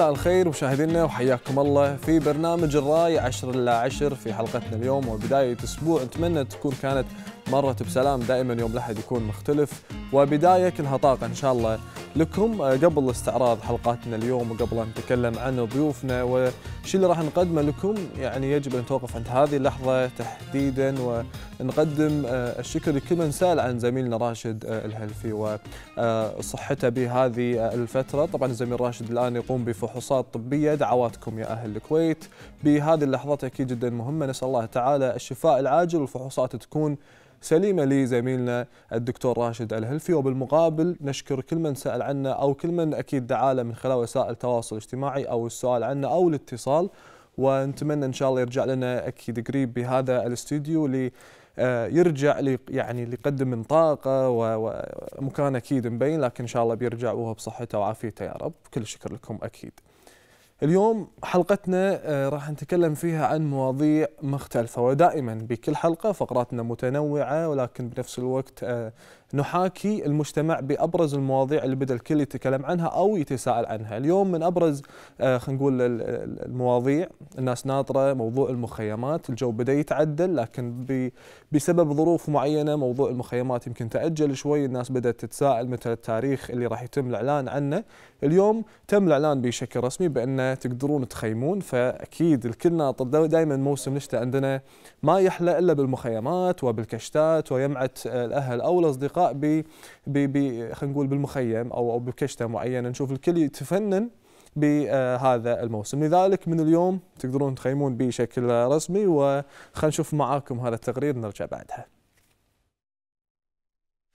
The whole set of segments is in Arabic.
مساء الخير مشاهدينا وحياكم الله في برنامج الراي 10 إلى 10 في حلقتنا اليوم وبداية أسبوع نتمنى تكون كانت مرت بسلام دائما يوم الأحد يكون مختلف وبداية كلها طاقة إن شاء الله لكم آه، قبل استعراض حلقاتنا اليوم وقبل أن نتكلم عن ضيوفنا والشيء اللي راح نقدمه لكم يعني يجب أن نتوقف عند هذه اللحظة تحديدا ونقدم آه، الشكر لكل من سأل عن زميلنا راشد آه، الهلفي وصحته بهذه الفترة طبعا الزميل راشد الآن يقوم بفحوصات طبية دعواتكم يا أهل الكويت بهذه اللحظات أكيد جدا مهمة نسأل الله تعالى الشفاء العاجل والفحوصات تكون سليمه لزميلنا الدكتور راشد الهلفي وبالمقابل نشكر كل من سال عنا او كل من اكيد دعاله من خلال وسائل التواصل الاجتماعي او السؤال عنا او الاتصال ونتمنى ان شاء الله يرجع لنا اكيد قريب بهذا الاستوديو لي آه، يرجع لي يعني ليقدم من طاقه ومكان اكيد مبين لكن ان شاء الله بيرجع وهو بصحته وعافيته يا رب كل شكر لكم اكيد اليوم حلقتنا آه، راح نتكلم فيها عن مواضيع مختلفة ودائما بكل حلقة فقراتنا متنوعة ولكن بنفس الوقت آه، نحاكي المجتمع بابرز المواضيع اللي بدا الكل يتكلم عنها او يتساءل عنها، اليوم من ابرز آه، خلينا نقول المواضيع الناس ناطره موضوع المخيمات، الجو بدا يتعدل لكن بسبب ظروف معينه موضوع المخيمات يمكن تاجل شوي، الناس بدات تتساءل متى التاريخ اللي راح يتم الاعلان عنه، اليوم تم الاعلان بشكل رسمي بان تقدرون تخيمون فاكيد الكل ناطر دائما موسم الشتاء عندنا ما يحلى إلا بالمخيمات وبالكشتات ويمعة الأهل أو الأصدقاء ب خلينا نقول بالمخيم أو أو بكشتة معينة نشوف الكل يتفنن بهذا الموسم لذلك من اليوم تقدرون تخيمون بشكل رسمي وخلينا نشوف معاكم هذا التقرير نرجع بعدها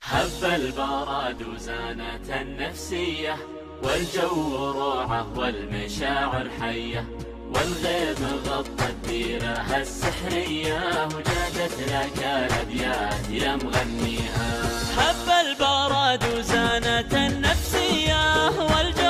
هب البراد وزانت النفسية والجو روعة والمشاعر حية والغيب غطت الديرة السحرية وجادتنا كالأبيات يا مغنيها هب البراد وزانت النفسية والجنة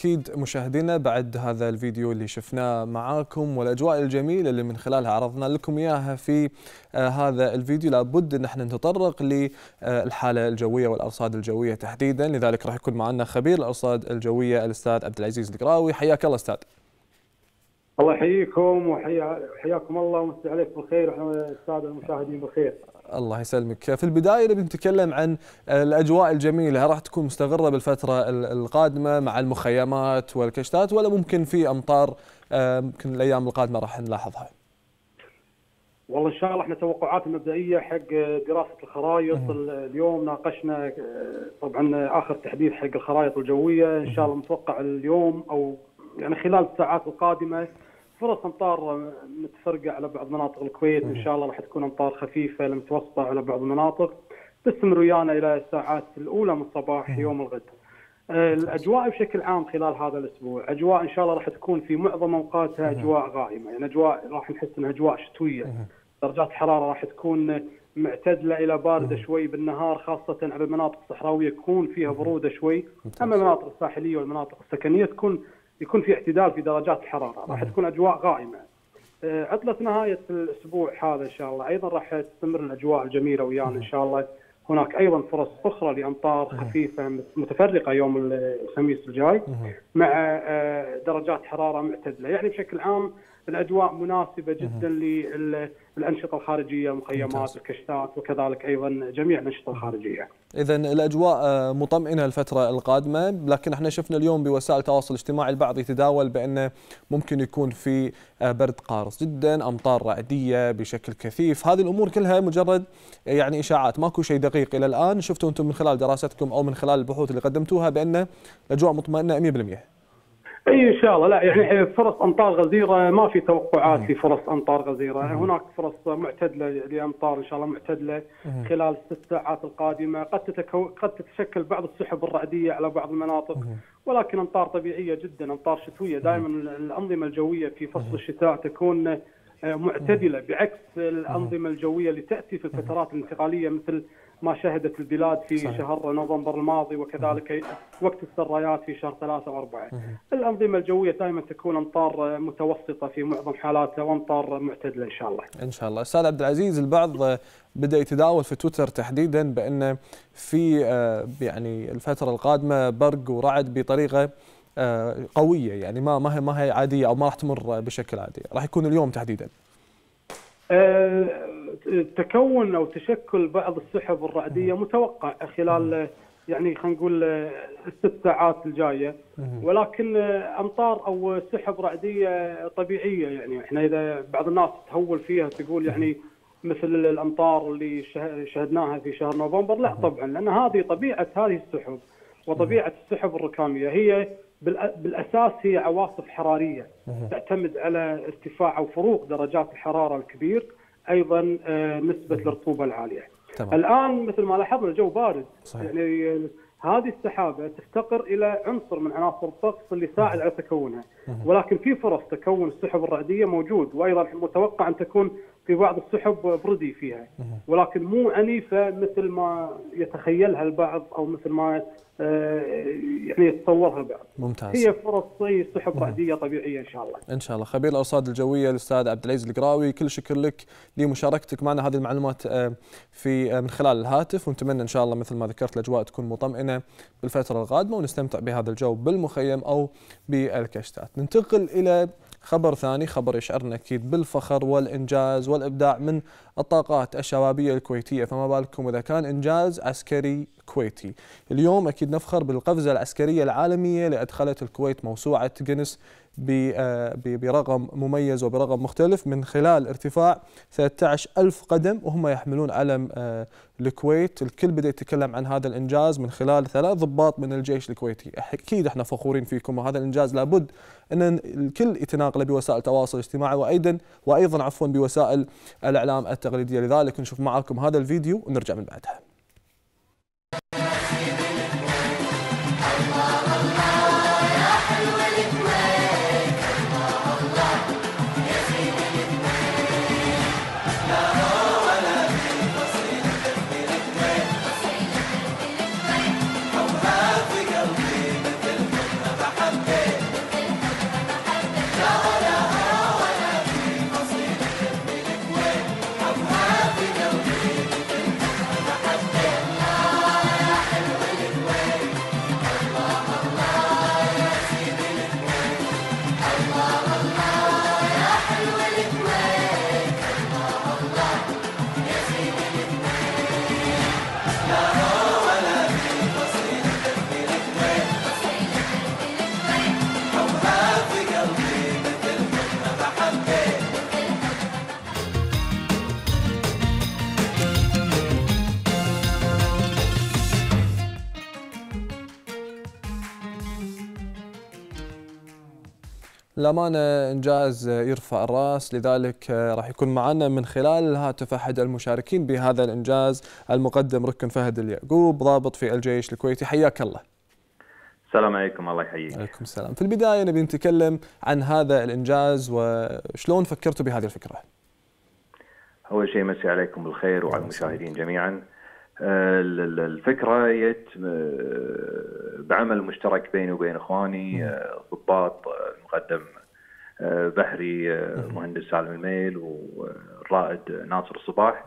أكيد مشاهدينا بعد هذا الفيديو اللي شفناه معاكم والأجواء الجميلة اللي من خلالها عرضنا لكم إياها في آه، هذا الفيديو لابد أن احنا نتطرق للحالة الجوية والأرصاد الجوية تحديدا لذلك راح يكون معنا خبير الأرصاد الجوية الأستاذ عبد العزيز القراوي حياك الله أستاذ الله يحييكم وحياكم الله ومسي عليكم بالخير الساده المشاهدين بالخير. الله يسلمك في البداية نبي نتكلم عن الأجواء الجميلة راح تكون مستغرة بالفترة القادمة مع المخيمات والكشتات ولا ممكن في أمطار آه، ممكن الأيام القادمة راح نلاحظها والله ان شاء الله احنا توقعات مبدئيه حق دراسه الخرائط اليوم ناقشنا آه، طبعا اخر تحديث حق الخرائط الجويه ان شاء الله متوقع اليوم او يعني خلال الساعات القادمه فرص امطار متفرقه على بعض مناطق الكويت ان شاء الله راح تكون امطار خفيفه لمتوسطه على بعض المناطق تستمر ويانا الى الساعات الاولى من صباح يوم الغد. آه، الاجواء بشكل عام خلال هذا الاسبوع اجواء ان شاء الله راح تكون في معظم اوقاتها اجواء غائمه يعني اجواء راح نحس انها اجواء شتويه درجات الحراره راح تكون معتدله الى بارده شوي بالنهار خاصه على المناطق الصحراويه يكون فيها بروده شوي اما المناطق الساحليه والمناطق السكنيه تكون يكون في اعتدال في درجات الحراره راح نعم. تكون اجواء غائمه آه، عطله نهايه الاسبوع هذا ان شاء الله ايضا راح تستمر الاجواء الجميله ويانا ان نعم. شاء الله هناك ايضا فرص اخرى لامطار نعم. خفيفه متفرقه يوم الخميس الجاي مع آه، درجات حراره معتدله يعني بشكل عام الاجواء مناسبه جدا للانشطه الخارجيه المخيمات الكشتات وكذلك ايضا جميع الانشطه الخارجيه. اذا الاجواء آه، مطمئنه الفتره القادمه لكن احنا شفنا اليوم بوسائل التواصل الاجتماعي البعض يتداول بانه ممكن يكون في آه، برد قارص جدا، امطار رعديه بشكل كثيف، هذه الامور كلها مجرد آه، يعني اشاعات ماكو شيء دقيق الى الان شفتوا انتم من خلال دراستكم او من خلال البحوث اللي قدمتوها بان الاجواء مطمئنه 100%. اي ان شاء الله لا يعني فرص امطار غزيره ما في توقعات في فرص امطار غزيره، مم. هناك فرص معتدله لامطار ان شاء الله معتدله مم. خلال الست ساعات القادمه، قد تتكو... قد تتشكل بعض السحب الرعديه على بعض المناطق مم. ولكن امطار طبيعيه جدا، امطار شتويه، دائما الانظمه الجويه في فصل الشتاء تكون آه، معتدله بعكس الانظمه الجويه اللي تاتي في الفترات الانتقاليه مثل ما شهدت البلاد في صحيح. شهر نوفمبر الماضي وكذلك وقت السرايات في شهر ثلاثة وأربعة الأنظمة الجوية دائما تكون أمطار متوسطة في معظم حالاتها وأمطار معتدلة إن شاء الله إن شاء الله أستاذ عبد العزيز البعض بدأ يتداول في تويتر تحديدا بأن في آه، يعني الفترة القادمة برق ورعد بطريقة آه، قوية يعني ما ما هي ما هي عادية أو ما راح تمر بشكل عادي راح يكون اليوم تحديدا آه، تكون او تشكل بعض السحب الرعديه متوقع خلال يعني خلينا نقول آه، الست ساعات الجايه ولكن آه، امطار او سحب رعديه طبيعيه يعني احنا اذا بعض الناس تهول فيها تقول يعني مثل الامطار اللي شهدناها في شهر نوفمبر لا طبعا لان هذه طبيعه هذه السحب وطبيعه السحب الركاميه هي بالاساس هي عواصف حراريه تعتمد على ارتفاع او فروق درجات الحراره الكبير ايضا آه، نسبه الرطوبه العاليه. تمام. الان مثل ما لاحظنا الجو بارد صحيح. يعني هذه السحابه تفتقر الى عنصر من عناصر الطقس اللي يساعد على تكونها ولكن في فرص تكون السحب الرعديه موجود وايضا متوقع ان تكون في بعض السحب بردي فيها ولكن مو عنيفه مثل ما يتخيلها البعض او مثل ما آه، يعني يتصورها بعض ممتاز هي فرص سحب طيب، رعديه طبيعيه ان شاء الله ان شاء الله خبير الارصاد الجويه الاستاذ عبد العزيز القراوي كل شكر لك لمشاركتك معنا هذه المعلومات آه، في آه، من خلال الهاتف ونتمنى ان شاء الله مثل ما ذكرت الاجواء تكون مطمئنه بالفتره القادمه ونستمتع بهذا الجو بالمخيم او بالكشتات ننتقل الى خبر ثاني خبر يشعرنا أكيد بالفخر والإنجاز والإبداع من الطاقات الشبابية الكويتية فما بالكم إذا كان إنجاز عسكري كويتي اليوم أكيد نفخر بالقفزة العسكرية العالمية اللي أدخلت الكويت موسوعة جنس آه، برقم مميز وبرقم مختلف من خلال ارتفاع 13 ألف قدم وهم يحملون علم آه، الكويت الكل بدأ يتكلم عن هذا الإنجاز من خلال ثلاث ضباط من الجيش الكويتي أكيد احنا فخورين فيكم وهذا الإنجاز لابد أن الكل يتناقله بوسائل التواصل الاجتماعي وأيضا وأيضا عفوا بوسائل الإعلام التقليدية لذلك نشوف معكم هذا الفيديو ونرجع من بعدها للأمانة إنجاز يرفع الرأس لذلك آه، راح يكون معنا من خلال الهاتف أحد المشاركين بهذا الإنجاز المقدم ركن فهد اليعقوب ضابط في الجيش الكويتي حياك الله السلام عليكم الله يحييك عليكم السلام في البداية نبي نتكلم عن هذا الإنجاز وشلون فكرتوا بهذه الفكرة أول شيء مسي عليكم بالخير وعلى المشاهدين جميعا آه، الفكره جت آه، بعمل مشترك بيني وبين اخواني آه، ضباط المقدم بحري مهندس سالم الميل والرائد ناصر الصباح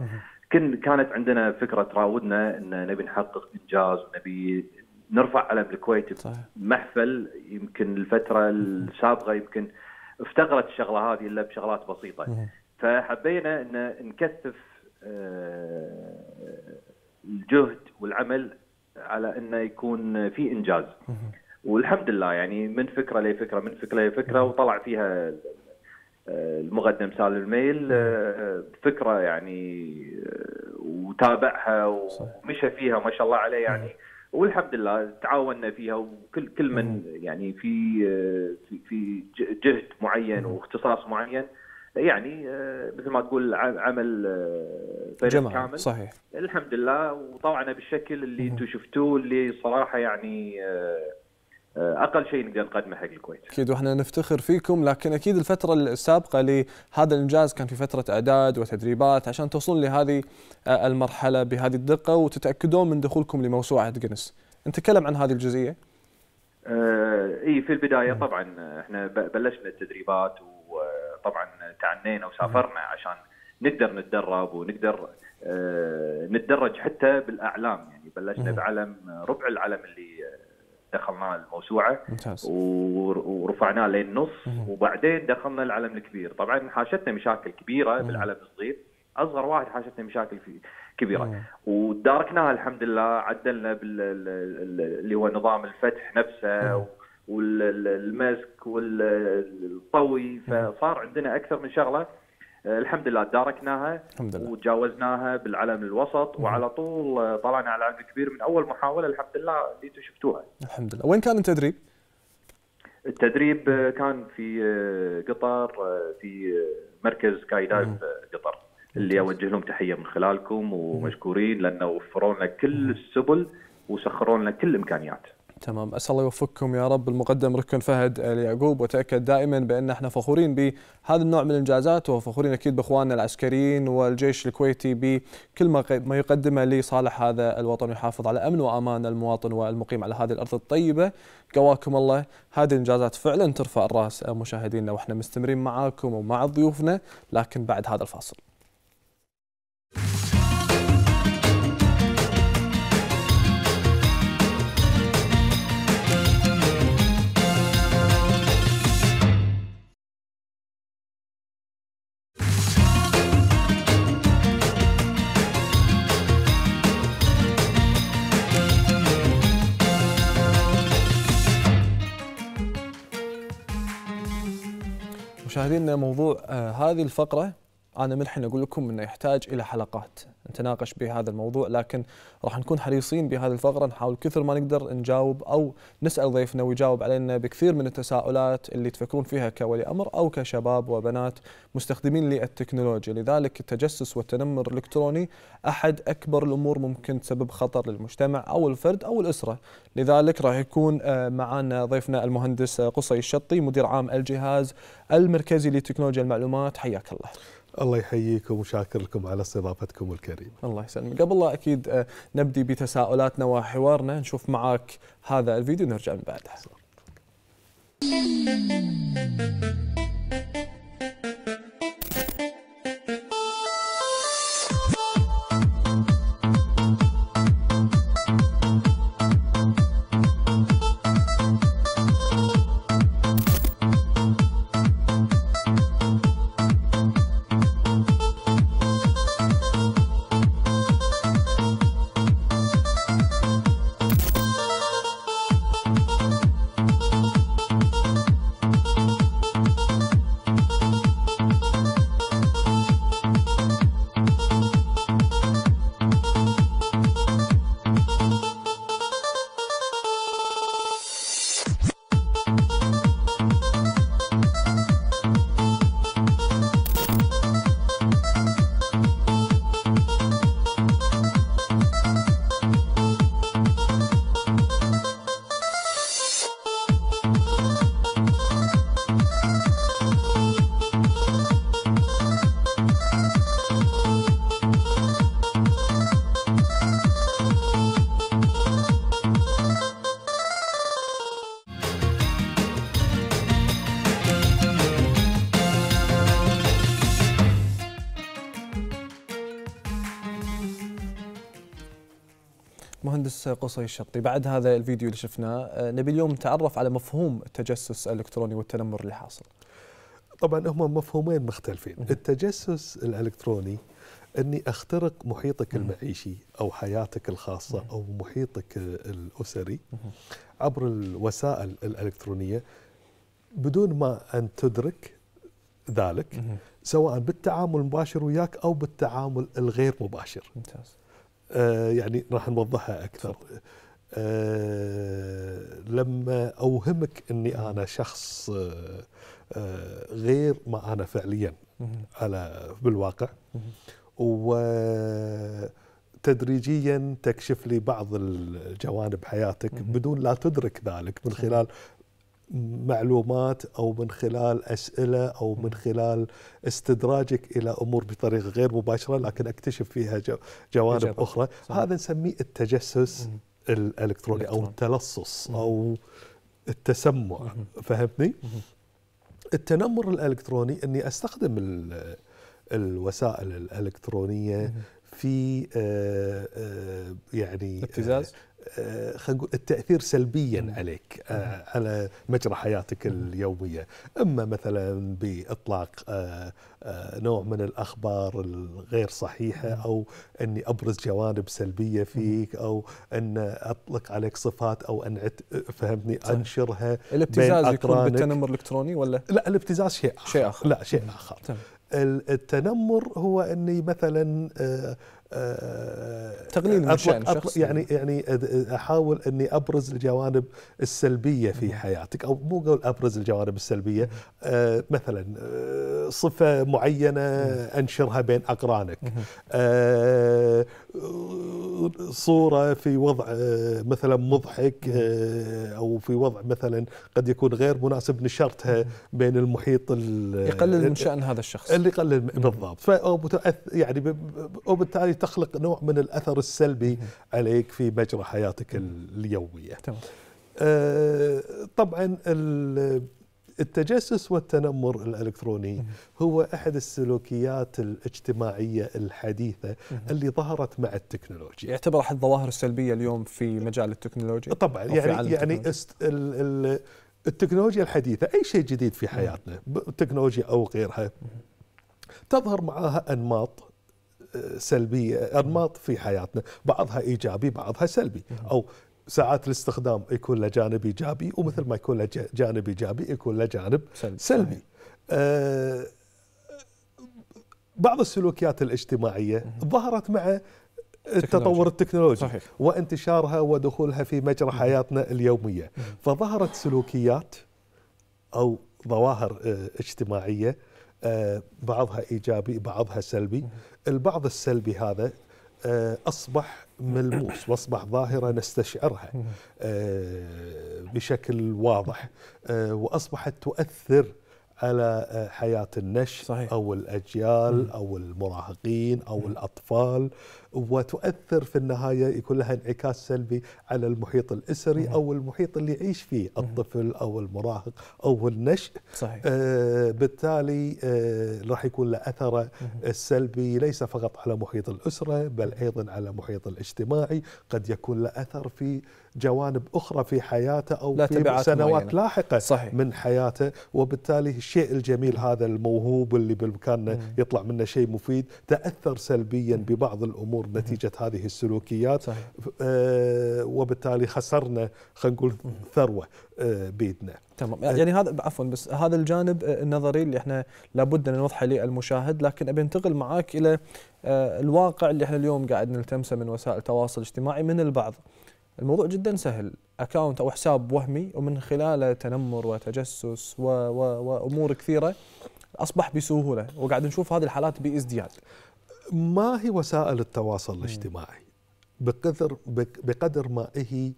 كن كانت عندنا فكره تراودنا ان نبي نحقق انجاز ونبي نرفع علم الكويت محفل يمكن الفتره السابقه يمكن افتقرت الشغله هذه الا بشغلات بسيطه فحبينا ان نكثف الجهد والعمل على انه يكون في انجاز والحمد لله يعني من فكره لفكره من فكره لفكره وطلع فيها المقدم سالم الميل فكره يعني وتابعها ومشى فيها ما شاء الله عليه يعني والحمد لله تعاوننا فيها وكل كل من يعني في في جهد معين واختصاص معين يعني آه، مثل ما تقول عمل آه، فريق كامل صحيح الحمد لله وطوعنا بالشكل اللي انتم شفتوه اللي صراحه يعني آه، اقل شيء نقدر نقدمه حق الكويت. اكيد واحنا نفتخر فيكم لكن اكيد الفتره السابقه لهذا الانجاز كان في فتره اعداد وتدريبات عشان توصلون لهذه المرحله بهذه الدقه وتتاكدون من دخولكم لموسوعه جنس. نتكلم عن هذه الجزئيه. اي في البدايه طبعا احنا بلشنا التدريبات و طبعا تعنينا وسافرنا عشان نقدر نتدرب ونقدر آه، نتدرج حتى بالاعلام يعني بلشنا بعلم ربع العلم اللي آه، دخلناه الموسوعه ممتاز. ورفعناه للنص وبعدين دخلنا العلم الكبير طبعا حاشتنا مشاكل كبيره بالعلم الصغير اصغر واحد حاشتنا مشاكل فيه كبيره وداركناها الحمد لله عدلنا اللي هو نظام الفتح نفسه والمسك والطوي فصار عندنا اكثر من شغله آه، الحمد لله تداركناها الحمد لله. وتجاوزناها بالعلم الوسط مم. وعلى طول آه، طلعنا على العلم الكبير من اول محاوله الحمد لله اللي شفتوها. الحمد لله، وين كان التدريب؟ التدريب آه، كان في قطر في مركز سكاي دايف قطر اللي اوجه لهم تحيه من خلالكم ومشكورين لانه وفروا لنا كل السبل وسخروا لنا كل الامكانيات. تمام اسال الله يوفقكم يا رب المقدم ركن فهد اليعقوب وتاكد دائما بان احنا فخورين بهذا النوع من الانجازات وفخورين اكيد باخواننا العسكريين والجيش الكويتي بكل ما يقدمه لصالح هذا الوطن ويحافظ على امن وامان المواطن والمقيم على هذه الارض الطيبه قواكم الله هذه الانجازات فعلا ترفع الراس مشاهدينا واحنا مستمرين معاكم ومع ضيوفنا لكن بعد هذا الفاصل لدينا موضوع آه، هذه الفقرة انا من الحين اقول لكم انه يحتاج الى حلقات نتناقش بهذا الموضوع لكن راح نكون حريصين بهذه الفقره نحاول كثر ما نقدر نجاوب او نسال ضيفنا ويجاوب علينا بكثير من التساؤلات اللي تفكرون فيها كولي امر او كشباب وبنات مستخدمين للتكنولوجيا، لذلك التجسس والتنمر الالكتروني احد اكبر الامور ممكن تسبب خطر للمجتمع او الفرد او الاسره، لذلك راح يكون آه، معنا ضيفنا المهندس قصي الشطي مدير عام الجهاز المركزي لتكنولوجيا المعلومات حياك الله. الله يحييكم وشاكر لكم على استضافتكم الكريمه. الله يسلمك، قبل لا اكيد آه، نبدي بتساؤلاتنا وحوارنا نشوف معك هذا الفيديو نرجع من بعدها. قصي الشطي بعد هذا الفيديو اللي شفناه آه، نبي اليوم نتعرف على مفهوم التجسس الالكتروني والتنمر اللي حاصل طبعا هما مفهومين مختلفين التجسس الالكتروني اني اخترق محيطك المعيشي او حياتك الخاصه او محيطك الاسري عبر الوسائل الالكترونيه بدون ما ان تدرك ذلك سواء بالتعامل المباشر وياك او بالتعامل الغير مباشر ممتاز آه، يعني راح نوضحها اكثر آه، لما اوهمك اني انا شخص آه، غير ما انا فعليا على بالواقع وتدريجيا تكشف لي بعض الجوانب حياتك بدون لا تدرك ذلك من خلال معلومات او من خلال اسئله او من خلال استدراجك الى امور بطريقه غير مباشره لكن اكتشف فيها جو جوانب إجابة. اخرى صحيح. هذا نسميه التجسس مم. الالكتروني او التلصص مم. او التسمع مم. فهمتني مم. التنمر الالكتروني اني استخدم الوسائل الالكترونيه مم. في آه، آه، يعني آه، ابتزاز التاثير سلبيا عليك على مجرى حياتك اليوميه اما مثلا باطلاق نوع من الاخبار الغير صحيحه او اني ابرز جوانب سلبيه فيك او ان اطلق عليك صفات او ان فهمتني انشرها الابتزاز يكون بالتنمر الالكتروني ولا لا الابتزاز شيء اخر شيء اخر لا شيء اخر التنمر هو اني مثلا تقليل من شأن شخص يعني يعني احاول اني ابرز الجوانب السلبيه في حياتك او مو قول ابرز الجوانب السلبيه آه، مثلا آه، صفه معينه انشرها بين اقرانك صوره في وضع مثلا مضحك آه، او في وضع مثلا قد يكون غير مناسب نشرتها آه، بين المحيط يقلل من شان هذا الشخص اللي يقلل بالضبط يعني وبالتالي تخلق نوع من الاثر السلبي عليك في مجرى حياتك اليوميه تمام آه، طبعا التجسس والتنمر الالكتروني هو احد السلوكيات الاجتماعيه الحديثه اللي ظهرت مع التكنولوجيا. يعتبر احد الظواهر السلبيه اليوم في مجال التكنولوجيا؟ طبعا يعني يعني است ال التكنولوجيا الحديثه اي شيء جديد في حياتنا تكنولوجيا او غيرها تظهر معها انماط آه، سلبيه انماط في حياتنا بعضها ايجابي بعضها سلبي او ساعات الاستخدام يكون له جانب ايجابي ومثل ما يكون له جانب ايجابي يكون له جانب سلبي, سلبي. آه بعض السلوكيات الاجتماعيه ظهرت مع التطور التكنولوجي صحيح. وانتشارها ودخولها في مجرى حياتنا اليوميه فظهرت سلوكيات او ظواهر آه، اجتماعيه آه، بعضها ايجابي بعضها سلبي البعض السلبي هذا آه، اصبح ملموس واصبح ظاهره نستشعرها آه، بشكل واضح آه، واصبحت تؤثر على آه، حياه النشء او الاجيال او المراهقين او الاطفال وتؤثر في النهايه يكون لها انعكاس سلبي على المحيط الاسري او المحيط اللي يعيش فيه الطفل او المراهق او النشء صحيح. آه بالتالي آه راح يكون له اثره السلبي ليس فقط على محيط الاسره بل ايضا على المحيط الاجتماعي قد يكون له اثر في جوانب اخرى في حياته او في سنوات معينة. لاحقه صحيح. من حياته وبالتالي الشيء الجميل هذا الموهوب اللي بامكاننا يطلع منه شيء مفيد تاثر سلبيا ببعض الامور الامور نتيجه هذه السلوكيات صحيح. آه، وبالتالي خسرنا خلينا نقول ثروه آه، بيدنا تمام آه، يعني هذا عفوا بس هذا الجانب النظري اللي احنا لابد ان نوضحه للمشاهد لكن ابي انتقل معاك الى الواقع اللي احنا اليوم قاعد نلتمسه من وسائل التواصل الاجتماعي من البعض الموضوع جدا سهل اكونت او حساب وهمي ومن خلاله تنمر وتجسس و و وامور كثيره اصبح بسهوله وقاعد نشوف هذه الحالات بازدياد ما هي وسائل التواصل الاجتماعي بقدر بقدر ما هي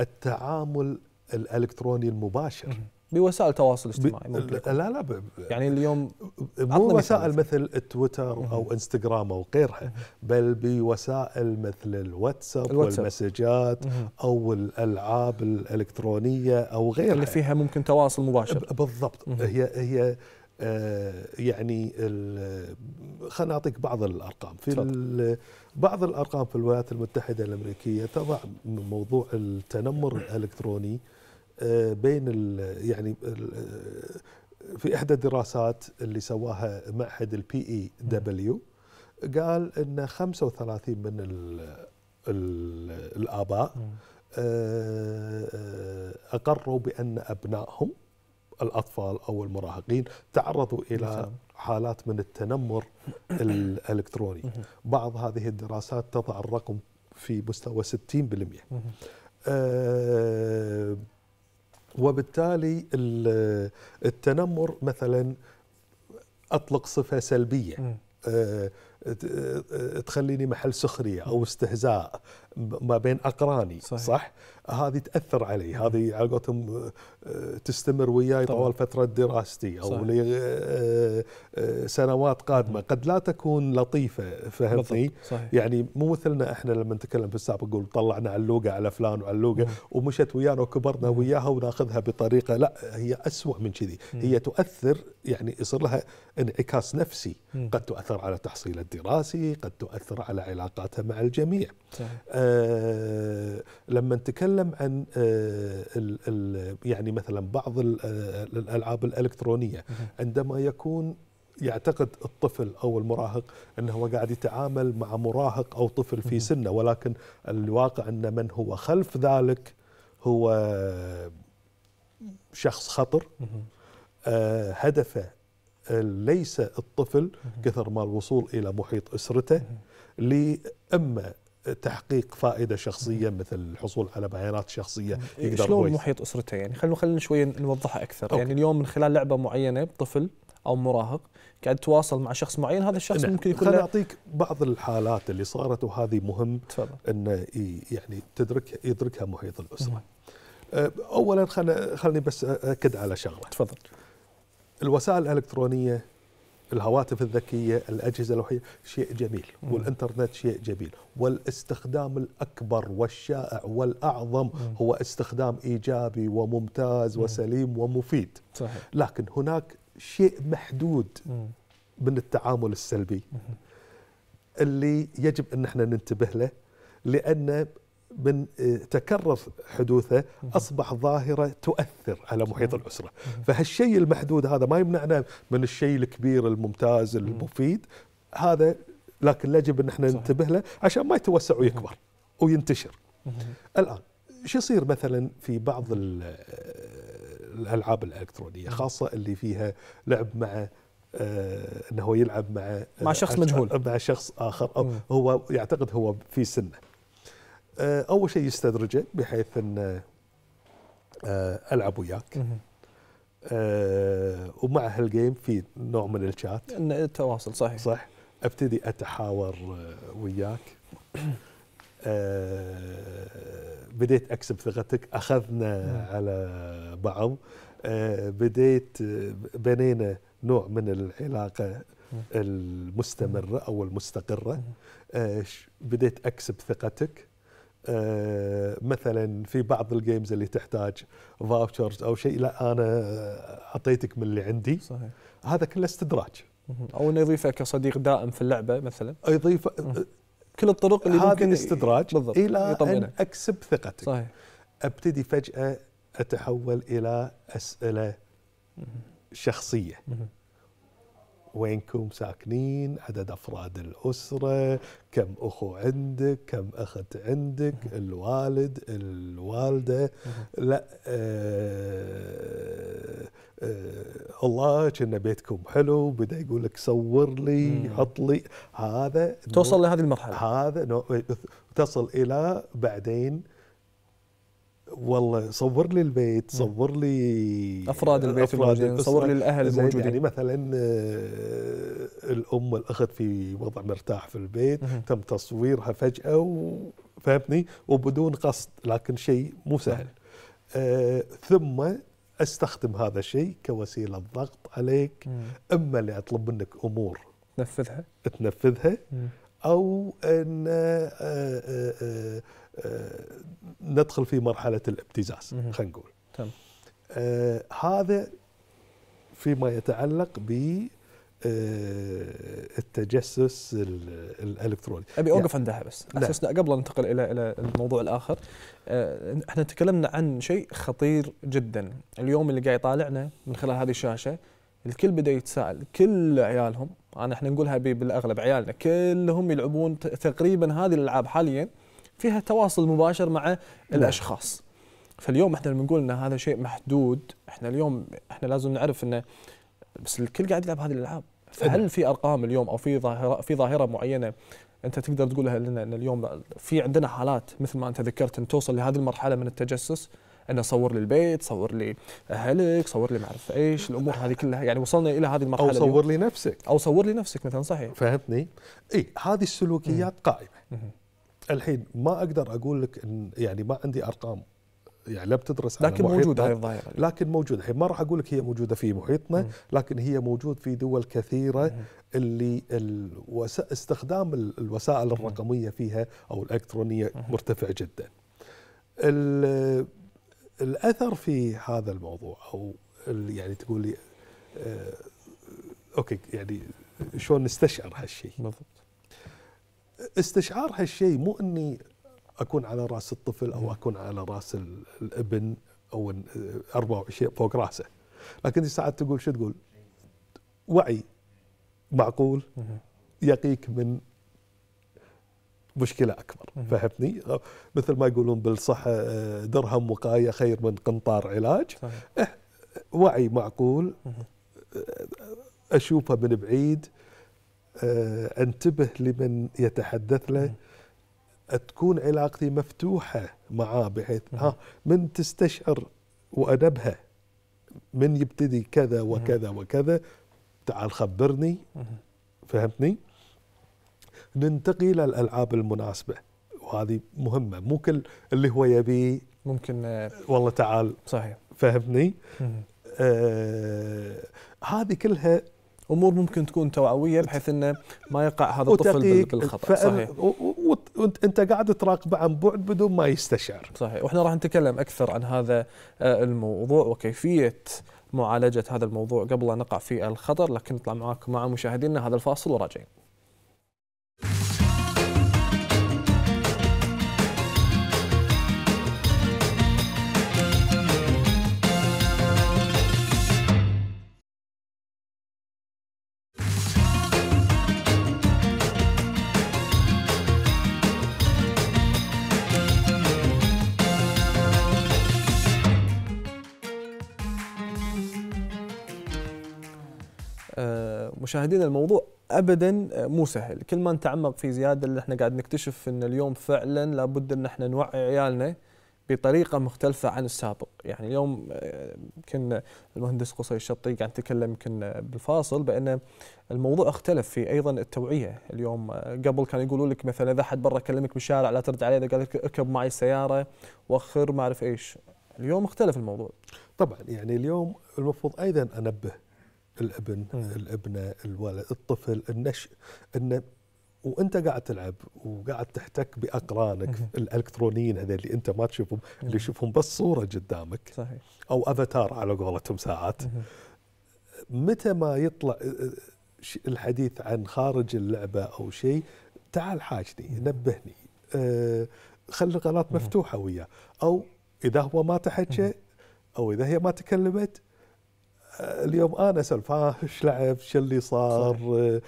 التعامل الالكتروني المباشر بوسائل التواصل الاجتماعي ممكن لا لا ب... يعني اليوم مو وسائل مثل تويتر مم. او انستغرام او غيرها بل بوسائل مثل الواتساب, الواتساب. والمسجات مم. او الالعاب الالكترونيه او غيرها اللي فيها ممكن تواصل مباشر بالضبط مم. هي هي آه، يعني خليني اعطيك بعض الارقام في بعض الارقام في الولايات المتحده الامريكيه تضع موضوع التنمر الالكتروني آه، بين يعني في احدى الدراسات اللي سواها معهد البي اي دبليو e قال ان 35 من الاباء آه، اقروا بان ابنائهم الأطفال أو المراهقين تعرضوا إلى نعم. حالات من التنمر الإلكتروني بعض هذه الدراسات تضع الرقم في مستوى 60% آه، وبالتالي التنمر مثلا أطلق صفة سلبية آه، آه، تخليني محل سخرية أو استهزاء ما بين أقراني صحيح. صح؟ هذه تاثر علي هذه على قولتهم آه، تستمر وياي طوال فتره دراستي او آه، آه، سنوات قادمه قد لا تكون لطيفه فهمتني يعني مو مثلنا احنا لما نتكلم في السابق نقول طلعنا علوقه على فلان وعلوقه نعم. ومشت ويانا وكبرنا نعم. وياها وناخذها بطريقه لا هي اسوء من كذي هي تؤثر يعني يصير لها انعكاس نفسي قد تؤثر على تحصيل الدراسي قد تؤثر على علاقاتها مع الجميع صحيح. آه لما نتكلم نتكلم عن آه، ال ال يعني مثلا بعض آه، الالعاب الالكترونيه عندما يكون يعتقد الطفل او المراهق انه هو قاعد يتعامل مع مراهق او طفل في سنه ولكن الواقع ان من هو خلف ذلك هو شخص خطر آه، هدفه ليس الطفل كثر ما الوصول الى محيط اسرته لاما تحقيق فائده شخصيه مثل الحصول على بيانات شخصيه إيه، يقدر شلون محيط اسرته يعني خلينا خلينا شويه نوضحها اكثر أوكي. يعني اليوم من خلال لعبه معينه طفل او مراهق قاعد تواصل مع شخص معين هذا الشخص نعم. ممكن يكون خليني اعطيك بعض الحالات اللي صارت وهذه مهم تفضل. انه يعني تدركها يدركها محيط الاسره اولا خليني بس اكد على شغله تفضل الوسائل الالكترونيه الهواتف الذكية الأجهزة اللوحية شيء جميل مم. والإنترنت شيء جميل والاستخدام الأكبر والشائع والأعظم مم. هو استخدام إيجابي وممتاز مم. وسليم ومفيد صحيح. لكن هناك شيء محدود مم. من التعامل السلبي مم. اللي يجب أن احنا ننتبه له لأن من آه، تكرر حدوثه اصبح ظاهره تؤثر على محيط الاسره، فهالشيء المحدود هذا ما يمنعنا من الشيء الكبير الممتاز المفيد هذا لكن يجب ان احنا ننتبه له عشان ما يتوسع ويكبر وينتشر. الان شو يصير مثلا في بعض آه، الالعاب الالكترونيه خاصه اللي فيها لعب مع آه، انه يلعب مع مع شخص مجهول مع شخص اخر او هو يعتقد هو في سنه آه، اول شيء يستدرجه بحيث ان آه، العب وياك أه ومع هالجيم في نوع من الشات ان التواصل صحيح صح ابتدي اتحاور آه، وياك أه بديت اكسب ثقتك اخذنا على بعض أه بديت بنينا نوع من العلاقه المستمره او المستقره بديت اكسب ثقتك آه، مثلا في بعض الجيمز اللي تحتاج فاوتشرز او شيء لا انا اعطيتك من اللي عندي صحيح هذا كله استدراج او انه يضيفه كصديق دائم في اللعبه مثلا يضيفه آه، كل الطرق اللي هذا الاستدراج الى ان اكسب ثقتك صحيح ابتدي فجاه اتحول الى اسئله شخصيه وينكم ساكنين عدد أفراد الأسرة كم أخو عندك كم أخت عندك الوالد الوالدة لا آه آه الله كنا بيتكم حلو بدا يقول لك صور لي حط لي هذا توصل لهذه المرحله هذا تصل الى بعدين والله صور لي البيت صور لي افراد البيت أفراد صور لي الاهل الموجودين يعني مثلا آه، الام والاخت في وضع مرتاح في البيت مه. تم تصويرها فجاه وفهمتني وبدون قصد لكن شيء مو سهل آه ثم استخدم هذا الشيء كوسيله ضغط عليك مه. اما اللي اطلب منك امور تنفذها تنفذها مه. او ان آه آه آه آه، ندخل في مرحله الابتزاز خلينا نقول آه، هذا فيما يتعلق ب آه، التجسس الالكتروني ابي اوقف عندها يعني بس نعم. اساس قبل ان ننتقل الى الى الموضوع الاخر احنا تكلمنا عن شيء خطير جدا اليوم اللي قاعد يطالعنا من خلال هذه الشاشه الكل بدا يتساءل كل عيالهم انا احنا نقولها بالاغلب عيالنا كلهم يلعبون تقريبا هذه الالعاب حاليا فيها تواصل مباشر مع نعم. الاشخاص فاليوم احنا لما نقول ان هذا شيء محدود احنا اليوم احنا لازم نعرف انه بس الكل قاعد يلعب هذه الالعاب فهل في ارقام اليوم او في ظاهره في ظاهره معينه انت تقدر تقولها لنا ان اليوم في عندنا حالات مثل ما انت ذكرت ان توصل لهذه المرحله من التجسس ان صور لي البيت صور لي اهلك صور لي ما اعرف ايش الامور هذه كلها يعني وصلنا الى هذه المرحله او صور لي نفسك او صور لي نفسك مثلا صحيح فهمتني اي هذه السلوكيات قائمه الحين ما اقدر اقول لك إن يعني ما عندي ارقام يعني لا بتدرس لكن موجوده هذه الظاهره لكن موجوده الحين ما راح اقول لك هي موجوده في محيطنا لكن هي موجود في دول كثيره اللي الوس... استخدام الوسائل الرقميه فيها او الالكترونيه مرتفع جدا. ال... الاثر في هذا الموضوع او يعني تقول لي آه، اوكي يعني شلون نستشعر هالشيء بالضبط استشعار هالشيء مو اني اكون على راس الطفل او اكون على راس الابن او 24 فوق راسه لكن ساعات تقول شو تقول؟ وعي معقول يقيك من مشكلة أكبر فهمتني مثل ما يقولون بالصحة آه، درهم وقاية خير من قنطار علاج صحيح. إيه، وعي معقول آه، أشوفه من بعيد آه، انتبه لمن يتحدث له تكون علاقتي مفتوحه معاه بحيث ها من تستشعر وانبهه من يبتدي كذا وكذا وكذا تعال خبرني فهمتني؟ ننتقي الى الالعاب المناسبه وهذه مهمه مو كل اللي هو يبي ممكن آه، والله تعال صحيح فهمتني؟ آه هذه كلها امور ممكن تكون توعويه بحيث انه ما يقع هذا الطفل بالخطا صحيح وانت قاعد تراقبه عن بعد بدون ما يستشعر صحيح واحنا راح نتكلم اكثر عن هذا آه، الموضوع وكيفيه معالجه هذا الموضوع قبل لا نقع في الخطر لكن نطلع معاكم مع مشاهدينا هذا الفاصل وراجعين مشاهدينا الموضوع ابدا آه، مو سهل كل ما نتعمق فيه زياده اللي احنا قاعد نكتشف ان اليوم فعلا لابد ان احنا نوعي عيالنا بطريقه مختلفه عن السابق يعني اليوم آه، يمكن المهندس قصي الشطي قاعد يتكلم يمكن بالفاصل بان الموضوع اختلف في ايضا التوعيه اليوم آه، قبل كانوا يقولوا لك مثلا اذا حد برا كلمك بالشارع لا ترد عليه اذا قال لك اركب معي السياره وخر ما اعرف ايش اليوم اختلف الموضوع طبعا يعني اليوم المفروض ايضا انبه الابن الابنه الولد الطفل النشء ان وانت قاعد تلعب وقاعد تحتك باقرانك الالكترونيين هذول اللي انت ما تشوفهم اللي يشوفهم بس صوره قدامك صحيح او افاتار على قولتهم ساعات متى ما يطلع الحديث عن خارج اللعبه او شيء تعال حاجني نبهني آه، خلي القناه مفتوحه وياه او اذا هو ما تحكى او اذا هي ما تكلمت اليوم انا اسال ايش لعب شو اللي صار آه،,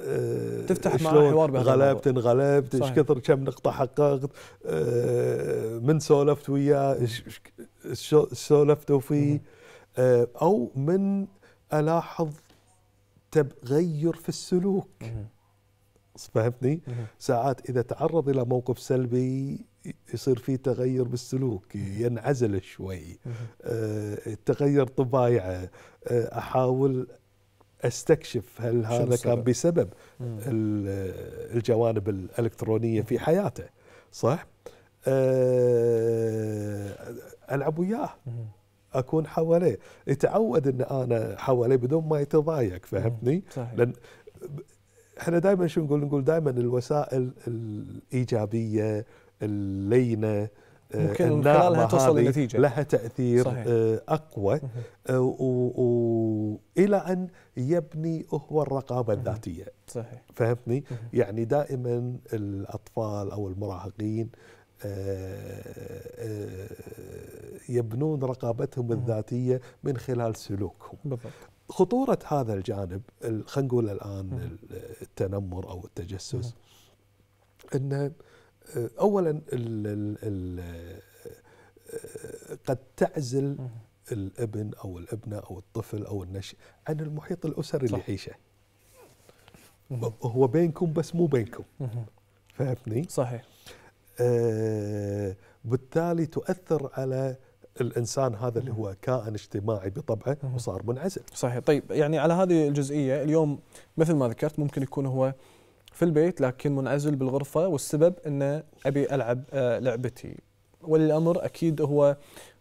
آه تفتح مع حوار غلبت انغلبت ايش كثر كم نقطه حققت آه من سولفت وياه ايش سولفتوا فيه آه او من الاحظ تغير في السلوك فهمتني؟ ساعات اذا تعرض الى موقف سلبي يصير في تغير بالسلوك ينعزل شوي آه، تغير طبايعه آه، احاول استكشف هل هذا كان بسبب الجوانب الالكترونيه في حياته صح آه، العب وياه اكون حواليه يتعود ان انا حواليه بدون ما يتضايق فهمتني صحيح. لان احنا دائما شو نقول نقول دائما الوسائل الايجابيه اللينه آه، ممكن من خلالها توصل لنتيجة لها تأثير صحيح. آه، أقوى آه، وإلى أن يبني هو الرقابة الذاتية صحيح. فهمتني؟ يعني دائما الأطفال أو المراهقين يبنون رقابتهم الذاتية من خلال سلوكهم بالضبط. خطورة هذا الجانب خلينا نقول الآن التنمر أو التجسس أنه اولا ال ال الـ قد تعزل الابن او الابنه او الطفل او النشء عن المحيط الاسري اللي يعيشه هو بينكم بس مو بينكم فهمتني؟ صحيح آه بالتالي تؤثر على الانسان هذا اللي هو كائن اجتماعي بطبعه وصار منعزل. صحيح، طيب يعني على هذه الجزئيه اليوم مثل ما ذكرت ممكن يكون هو في البيت لكن منعزل بالغرفة والسبب أن أبي ألعب آه، لعبتي وللأمر أكيد هو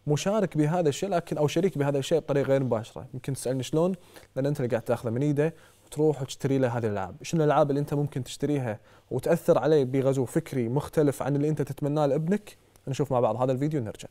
مشارك بهذا الشيء لكن أو شريك بهذا الشيء بطريقة غير مباشرة يمكن تسألني شلون لأن أنت اللي قاعد تأخذه من إيده وتروح وتشتري له هذه الألعاب شنو الألعاب اللي أنت ممكن تشتريها وتأثر عليه بغزو فكري مختلف عن اللي أنت تتمناه لابنك نشوف مع بعض هذا الفيديو ونرجع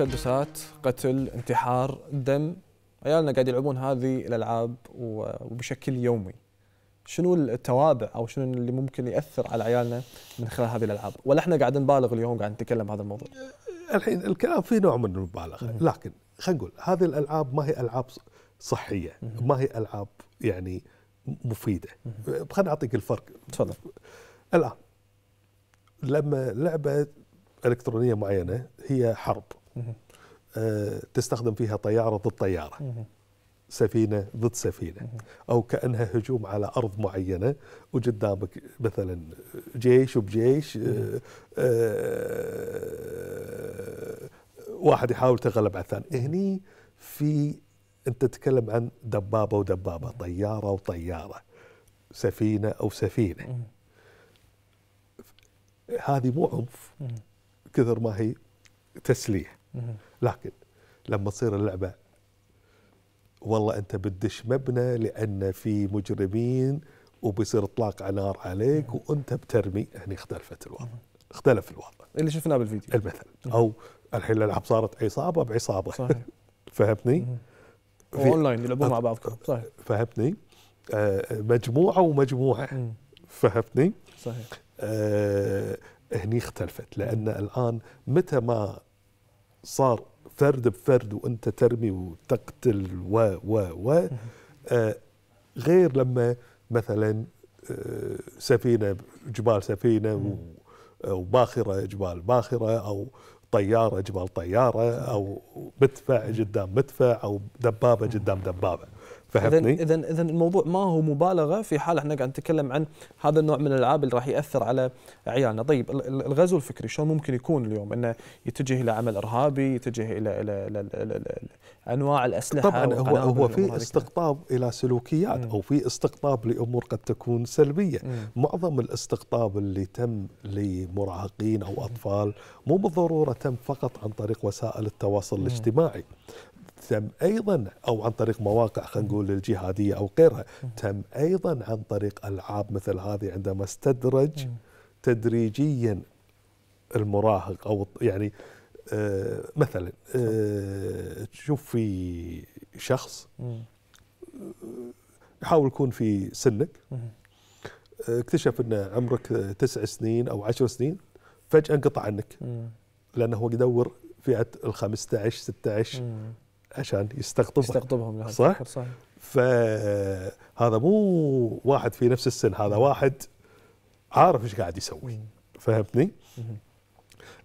مسدسات قتل انتحار دم عيالنا قاعد يلعبون هذه الالعاب وبشكل يومي شنو التوابع او شنو اللي ممكن ياثر على عيالنا من خلال هذه الالعاب ولا احنا قاعد نبالغ اليوم قاعد نتكلم هذا الموضوع الحين الكلام فيه نوع من المبالغه لكن خلينا نقول هذه الالعاب ما هي العاب صحيه ما هي العاب يعني مفيده خليني اعطيك الفرق تفضل الان لما لعبه الكترونيه معينه هي حرب آه، تستخدم فيها طيارة ضد طيارة سفينة ضد سفينة أو كأنها هجوم على أرض معينة وقدامك مثلا جيش وبجيش آه، آه، واحد يحاول يتغلب على الثاني هني في أنت تتكلم عن دبابة ودبابة طيارة وطيارة سفينة أو سفينة هذه مو عنف كثر ما هي تسليه لكن لما تصير اللعبه والله انت بتدش مبنى لان في مجرمين وبيصير اطلاق نار عليك وانت بترمي هني اختلفت الوضع اختلف الوضع اللي شفناه بالفيديو المثل او الحين الالعاب صارت عصابه بعصابه صحيح فهمتني؟ اونلاين يلعبون مع بعضكم صحيح فهمتني؟ آه مجموعه ومجموعه فهمتني؟ صحيح آه هني اختلفت لان الان متى ما صار فرد بفرد وانت ترمي وتقتل و و و آه، غير لما مثلا آه، سفينه جبال سفينه وباخره جبال باخره او طياره جبال طياره او مدفع قدام مدفع او دبابه قدام دبابه فهمتني؟ اذا اذا الموضوع ما هو مبالغه في حال احنا قاعد نتكلم عن هذا النوع من الالعاب اللي راح ياثر على عيالنا، طيب الغزو الفكري شلون ممكن يكون اليوم انه يتجه الى عمل ارهابي، يتجه الى الى, إلى, إلى, إلى انواع الاسلحه طبعا هو هو في استقطاب الى سلوكيات مم. او في استقطاب لامور قد تكون سلبيه، مم. معظم الاستقطاب اللي تم لمراهقين او اطفال مو بالضروره تم فقط عن طريق وسائل التواصل مم. الاجتماعي، تم ايضا او عن طريق مواقع خلينا نقول الجهاديه او غيرها تم ايضا عن طريق العاب مثل هذه عندما استدرج تدريجيا المراهق او يعني آه مثلا آه تشوف في شخص آه، يحاول يكون في سنك آه، اكتشف ان عمرك تسع سنين او عشر سنين فجاه انقطع عنك لانه هو يدور فئه ال 15 16 عشان يستقطبهم يستقطبهم نعم، صح؟ صحيح فهذا مو واحد في نفس السن هذا واحد عارف ايش قاعد يسوي فهمتني؟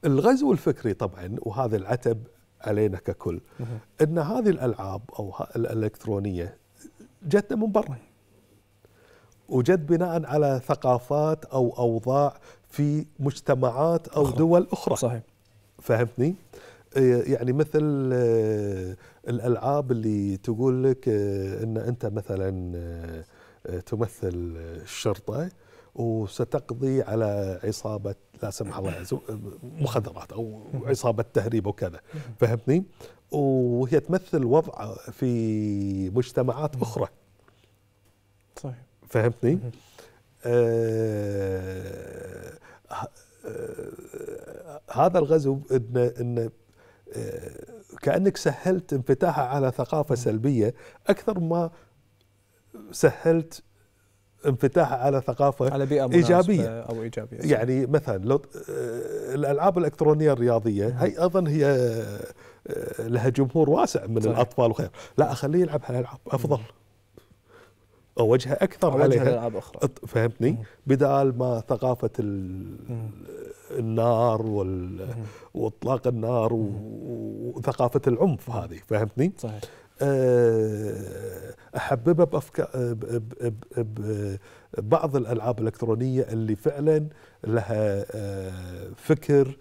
الغزو الفكري طبعا وهذا العتب علينا ككل ان هذه الالعاب او الالكترونيه جتنا من برا وجت بناء على ثقافات او اوضاع في مجتمعات او أخرى. دول اخرى صحيح فهمتني؟ إيه، يعني مثل آه، الالعاب اللي تقول لك آه، ان انت مثلا آه، تمثل الشرطه وستقضي على عصابه لا سمح الله مخدرات او عصابه تهريب وكذا فهمتني؟ وهي تمثل وضع في مجتمعات اخرى. صحيح فهمتني؟ آه هذا الغزو ان ان كانك سهلت انفتاحها على ثقافه سلبيه اكثر ما سهلت انفتاحها على ثقافه على بيئة ايجابيه او ايجابيه يعني مثلا لو آه، الالعاب الالكترونيه الرياضيه هي ايضا هي آه، لها جمهور واسع من صحيح. الاطفال وخير لا اخليه يلعب هالالعاب افضل اوجهه اكثر أو عليها العاب اخرى فهمتني بدال ما ثقافه النار وال... واطلاق النار و... وثقافه العنف هذه فهمتني؟ صحيح آه، احببها بافكار آه، آه، بعض الالعاب الالكترونيه اللي فعلا لها فكر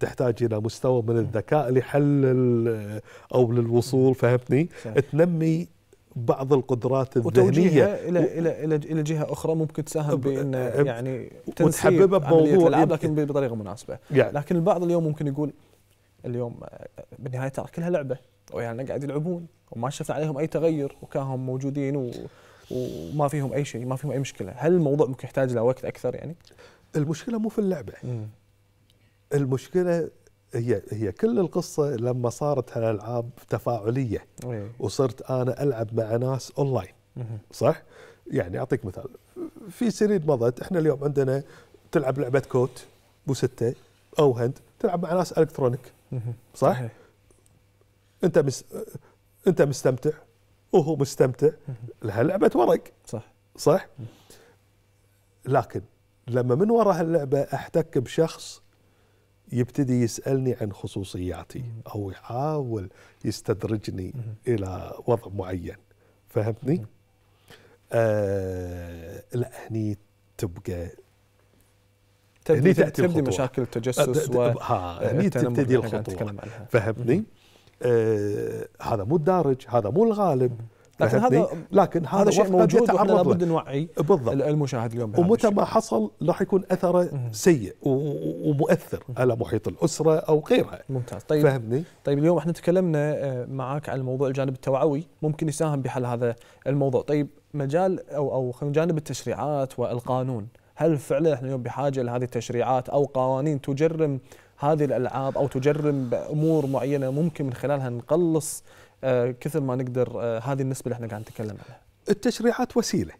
تحتاج الى مستوى من الذكاء لحل او للوصول فهمتني؟ تنمي بعض القدرات الذهنيه الى و... الى الى الى جهه اخرى ممكن تساهم بان يعني وتحببها بموضوع الالعاب لكن بطريقه مناسبه يعني لكن البعض اليوم ممكن يقول اليوم آه، بالنهايه ترى كلها لعبه ويانا قاعد يلعبون وما شفنا عليهم اي تغير وكانهم موجودين و... وما فيهم اي شيء ما فيهم اي مشكله هل الموضوع ممكن يحتاج إلى وقت اكثر يعني المشكله مو في اللعبه مم. المشكله هي هي كل القصه لما صارت هالالعاب تفاعليه أيه. وصرت انا العب مع ناس اونلاين صح؟ يعني اعطيك مثال في سنين مضت احنا اليوم عندنا تلعب لعبه كوت بو او هند تلعب مع ناس الكترونيك صح؟ أيه. انت مس... انت مستمتع وهو مستمتع لها لعبه ورق صح صح؟ لكن لما من وراء هاللعبه احتك بشخص يبتدي يسألني عن خصوصياتي أو يحاول يستدرجني إلى وضع معين فهمتني؟ آه لا هني تبقى تبدي هني تأتي تبدي مشاكل التجسس أه، و هني تبتدي الخطوة فهمتني؟ آه هذا مو الدارج هذا مو الغالب لكن هذا لكن هذا, هذا شيء موجود له لابد نوعي بالضبط المشاهد اليوم ومتى ما حصل راح يكون اثره سيء ومؤثر على محيط الاسره او غيرها ممتاز طيب فهمني طيب اليوم احنا تكلمنا آه، معك عن الموضوع الجانب التوعوي ممكن يساهم بحل هذا الموضوع طيب مجال او او خلينا جانب التشريعات والقانون هل فعلا احنا اليوم بحاجه لهذه التشريعات او قوانين تجرم هذه الالعاب او تجرم امور معينه ممكن من خلالها نقلص آه، كثر ما نقدر آه، هذه النسبه اللي احنا قاعد نتكلم عنها. التشريعات وسيله.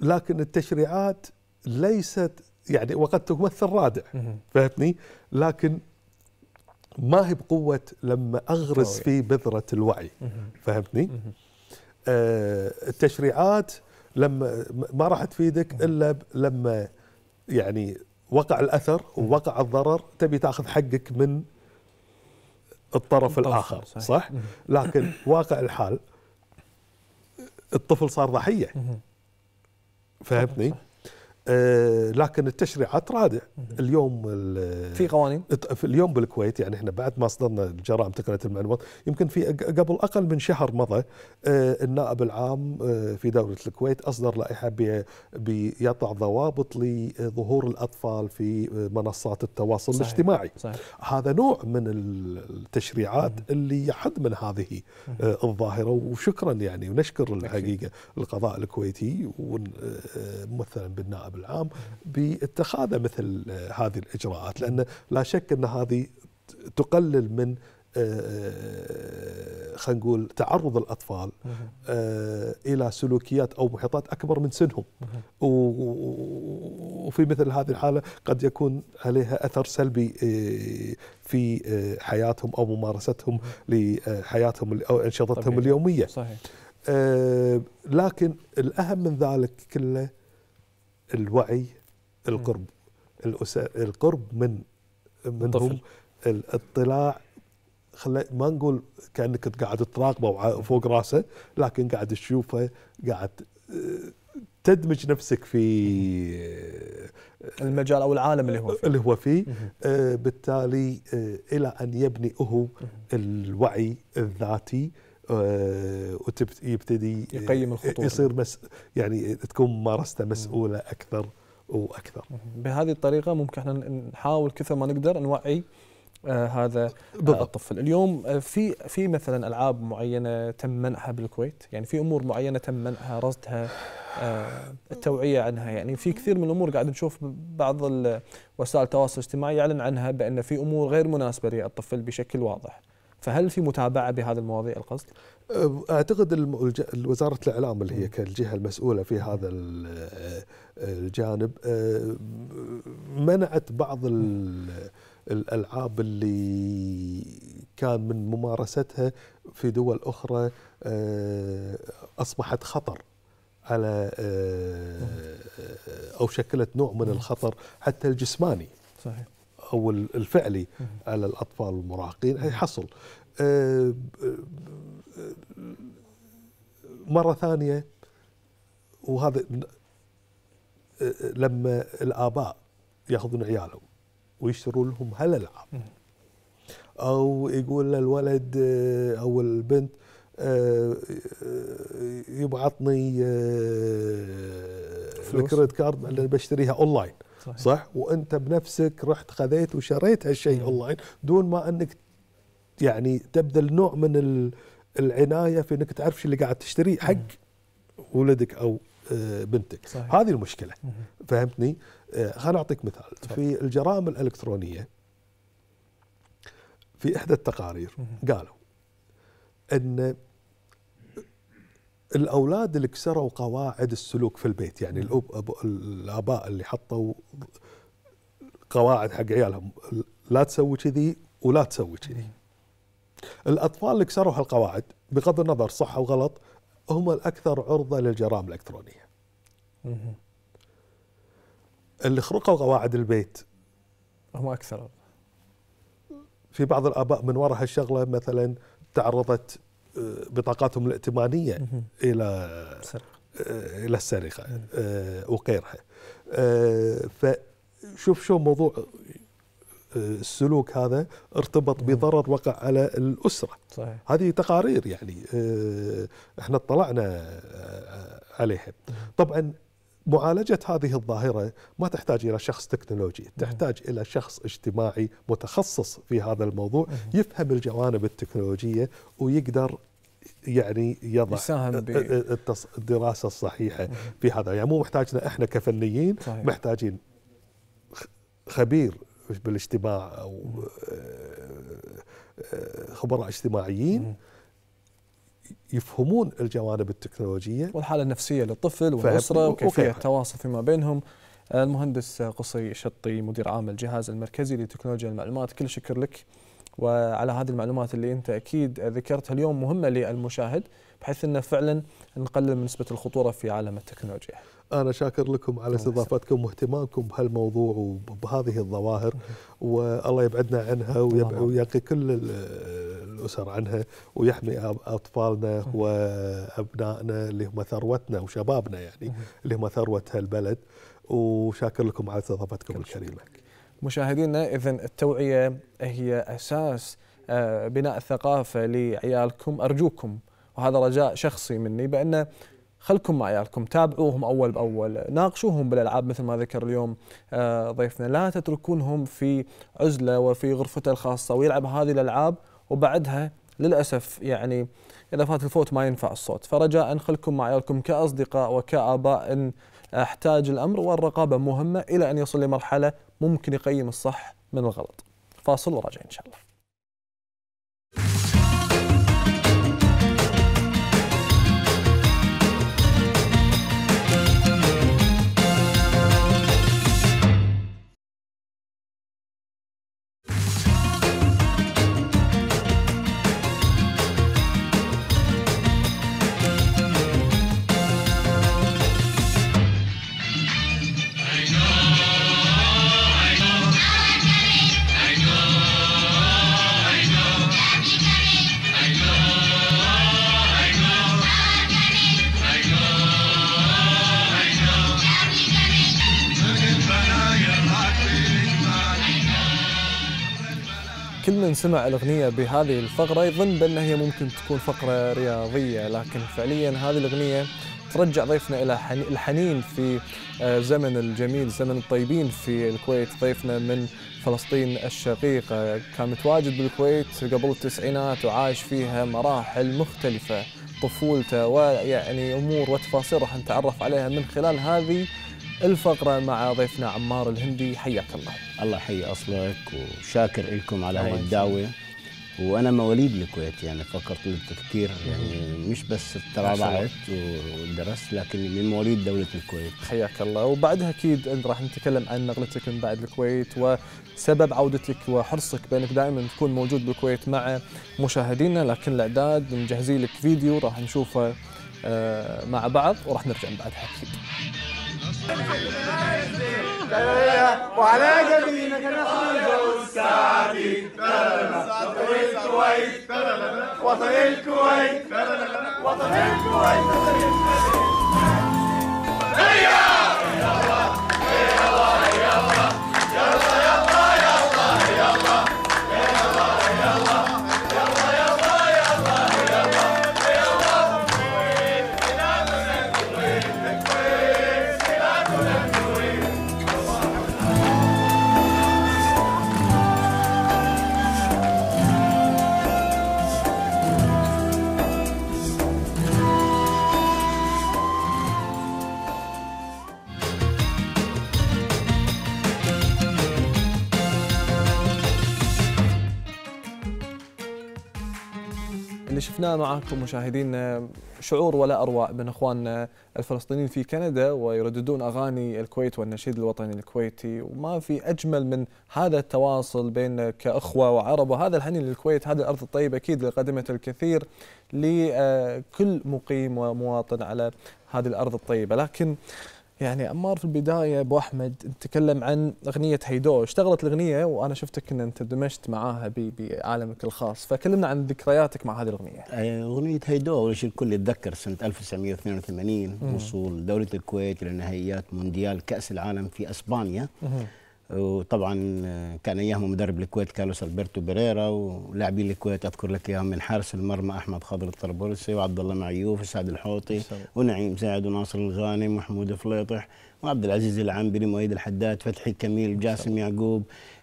لكن التشريعات ليست يعني وقد تمثل رادع فهمتني؟ لكن ما هي بقوه لما اغرس في بذره الوعي فهمتني؟ آه، التشريعات لما ما راح تفيدك الا لما يعني وقع الاثر ووقع الضرر تبي تاخذ حقك من الطرف الاخر صح, صح؟ لكن واقع الحال الطفل صار ضحيه فهمتني؟ صح. آه، لكن التشريعات رادع اليوم في قوانين اليوم بالكويت يعني احنا بعد ما اصدرنا الجرائم تقنيه المعلومات يمكن في قبل اقل من شهر مضى آه، النائب العام آه، في دوله الكويت اصدر لائحه بيضع ضوابط لظهور الاطفال في منصات التواصل صحيح الاجتماعي صحيح هذا نوع من التشريعات مم. اللي يحد من هذه الظاهره وشكرا يعني ونشكر الحقيقه القضاء الكويتي ومثلا بالنائب الشباب العام باتخاذ مثل آه، هذه الاجراءات لان لا شك ان هذه تقلل من آه، آه، خلينا نقول تعرض الاطفال الى سلوكيات او محيطات اكبر من سنهم وفي مثل هذه الحاله قد يكون عليها اثر سلبي في حياتهم او ممارستهم لحياتهم او انشطتهم اليوميه صحيح لكن الاهم من ذلك كله الوعي القرب القرب من منهم الاطلاع خلي ما نقول كانك قاعد تراقبه فوق راسه لكن قاعد تشوفه قاعد آه، تدمج نفسك في المجال او العالم اللي هو فيه اللي هو فيه آه، بالتالي آه، الى ان يبني هو الوعي الذاتي آه، ويبتدي يقيم الخطوره يصير مس يعني تكون ممارسته مسؤوله اكثر واكثر بهذه الطريقه ممكن احنا نحاول كثر ما نقدر نوعي آه هذا آه، بالضبط. الطفل اليوم آه، في في مثلا العاب معينه تم منعها بالكويت يعني في امور معينه تم منعها رصدها آه التوعيه عنها يعني في كثير من الامور قاعد نشوف بعض وسائل التواصل الاجتماعي يعلن عنها بان في امور غير مناسبه للطفل بشكل واضح فهل في متابعه بهذه المواضيع القصد؟ أه، اعتقد وزاره الاعلام اللي هي كالجهه المسؤوله في هذا أه، الجانب أه، منعت بعض الالعاب اللي كان من ممارستها في دول اخرى اصبحت خطر على او شكلت نوع من الخطر حتى الجسماني صحيح او الفعلي على الاطفال والمراهقين حصل آه، آه، مره ثانيه وهذا آه، لما الاباء ياخذون عيالهم ويشتروا لهم هالالعاب او يقول للولد او البنت يبعطني الكريدت كارد بشتريها اونلاين صح وانت بنفسك رحت خذيت وشريت هالشيء اونلاين دون ما انك يعني تبذل نوع من العنايه في انك تعرف اللي قاعد تشتريه حق ولدك او آه، بنتك صحيح. هذه المشكله فهمتني آه، خليني اعطيك مثال صحيح. في الجرائم الالكترونيه في احدى التقارير قالوا ان الاولاد اللي كسروا قواعد السلوك في البيت يعني الأب الاباء اللي حطوا قواعد حق عيالهم لا تسوي كذي ولا تسوي كذي الاطفال اللي كسروا هالقواعد بغض النظر صح او غلط هم الاكثر عرضه للجرائم الالكترونيه اللي خرقوا قواعد البيت هم اكثر في بعض الاباء من وراء هالشغله مثلا تعرضت بطاقاتهم الائتمانيه الى آه، الى السرقه آه، وغيرها آه، فشوف شو موضوع السلوك هذا ارتبط بضرر وقع على الاسره صحيح. هذه تقارير يعني احنا اطلعنا عليها طبعا معالجة هذه الظاهرة ما تحتاج إلى شخص تكنولوجي نعم. تحتاج إلى شخص اجتماعي متخصص في هذا الموضوع يفهم الجوانب التكنولوجية ويقدر يعني يضع الدراسة الصحيحة في هذا يعني مو محتاجنا إحنا كفنيين صحيح. محتاجين خبير بالاجتماع أو آه، آه، خبراء اجتماعيين يفهمون الجوانب التكنولوجيه والحاله النفسيه للطفل والاسره وكيفيه التواصل فيما بينهم المهندس قصي شطي مدير عام الجهاز المركزي لتكنولوجيا المعلومات كل شكر لك وعلى هذه المعلومات اللي انت اكيد ذكرتها اليوم مهمه للمشاهد بحيث انه فعلا نقلل من نسبه الخطوره في عالم التكنولوجيا انا شاكر لكم على استضافتكم واهتمامكم بهالموضوع وبهذه الظواهر والله يبعدنا عنها ويقي كل الاسر عنها ويحمي اطفالنا وابنائنا اللي هم ثروتنا وشبابنا يعني اللي هم ثروه هالبلد وشاكر لكم على استضافتكم الكريمه. مشاهدينا اذا التوعيه هي اساس آه، بناء الثقافه لعيالكم ارجوكم وهذا رجاء شخصي مني بان خلكم مع عيالكم تابعوهم اول باول ناقشوهم بالالعاب مثل ما ذكر اليوم آه، ضيفنا لا تتركونهم في عزله وفي غرفته الخاصه ويلعب هذه الالعاب وبعدها للاسف يعني اذا فات الفوت ما ينفع الصوت فرجاء خلكم مع عيالكم كاصدقاء وكاباء ان احتاج الامر والرقابه مهمه الى ان يصل لمرحله ممكن يقيم الصح من الغلط فاصل وراجع ان شاء الله كل من سمع الاغنيه بهذه الفقره يظن بان هي ممكن تكون فقره رياضيه لكن فعليا هذه الاغنيه ترجع ضيفنا الى الحنين في آه، زمن الجميل زمن الطيبين في الكويت ضيفنا من فلسطين الشقيقه آه، كان متواجد بالكويت قبل التسعينات وعايش فيها مراحل مختلفه طفولته ويعني امور وتفاصيل راح نتعرف عليها من خلال هذه الفقرة مع ضيفنا عمار الهندي حياك الله الله يحيي أصلك وشاكر لكم على هاي الدعوة وانا مواليد الكويت يعني فكرت بالتفكير يعني مش بس تراجعت ودرست لكن من مواليد دوله الكويت حياك الله وبعدها اكيد انت راح نتكلم عن نقلتك من بعد الكويت وسبب عودتك وحرصك بانك دائما تكون موجود بالكويت مع مشاهدينا لكن الاعداد مجهزين لك فيديو راح نشوفه آه، مع بعض وراح نرجع من بعدها اكيد وعلى جبينك نحن السعدي وطن الكويت وطن الكويت وطن الكويت شفنا معكم مشاهدينا آه، شعور ولا أروع من أخواننا آه، الفلسطينيين في كندا ويرددون أغاني الكويت والنشيد الوطني الكويتي وما في أجمل من هذا التواصل بين آه، كأخوة وعرب وهذا الحنين للكويت هذه الأرض الطيبة أكيد اللي قدمت الكثير لكل مقيم ومواطن على هذه الأرض الطيبة لكن يعني عمار في البدايه ابو احمد نتكلم عن اغنيه هيدو اشتغلت الاغنيه وانا شفتك ان انت دمجت معاها بعالمك الخاص فكلمنا عن ذكرياتك مع هذه الاغنيه آه، اغنيه هيدو اول شيء الكل يتذكر سنه 1982 وصول دوله الكويت لنهائيات مونديال كاس العالم في اسبانيا وطبعا آه، كان اياهم مدرب الكويت كارلوس البرتو بريرا ولاعبي الكويت اذكر لك اياهم من حارس المرمى احمد خضر الطربلسي وعبد الله معيوف وسعد الحوطي ونعيم سعد وناصر الغانم ومحمود فليطح وعبد العزيز العنبري مؤيد الحداد فتحي كميل جاسم يعقوب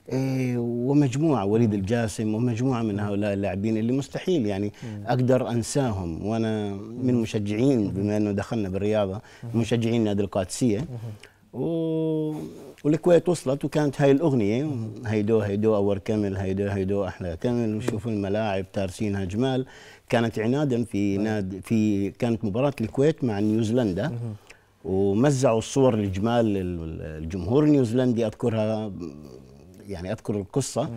آه، ومجموعه وليد الجاسم ومجموعه من نعم. هؤلاء اللاعبين اللي مستحيل يعني نعم. اقدر انساهم وانا من نعم. مشجعين بما انه دخلنا بالرياضه مشجعين نادي القادسيه و والكويت وصلت وكانت هاي الأغنية هيدو هيدو أور كمل هيدو هيدو أحلى كمل وشوفوا الملاعب تارسينها جمال كانت عنادا في ناد في كانت مباراة الكويت مع نيوزيلندا ومزعوا الصور لجمال الجمهور النيوزيلندي أذكرها يعني أذكر القصة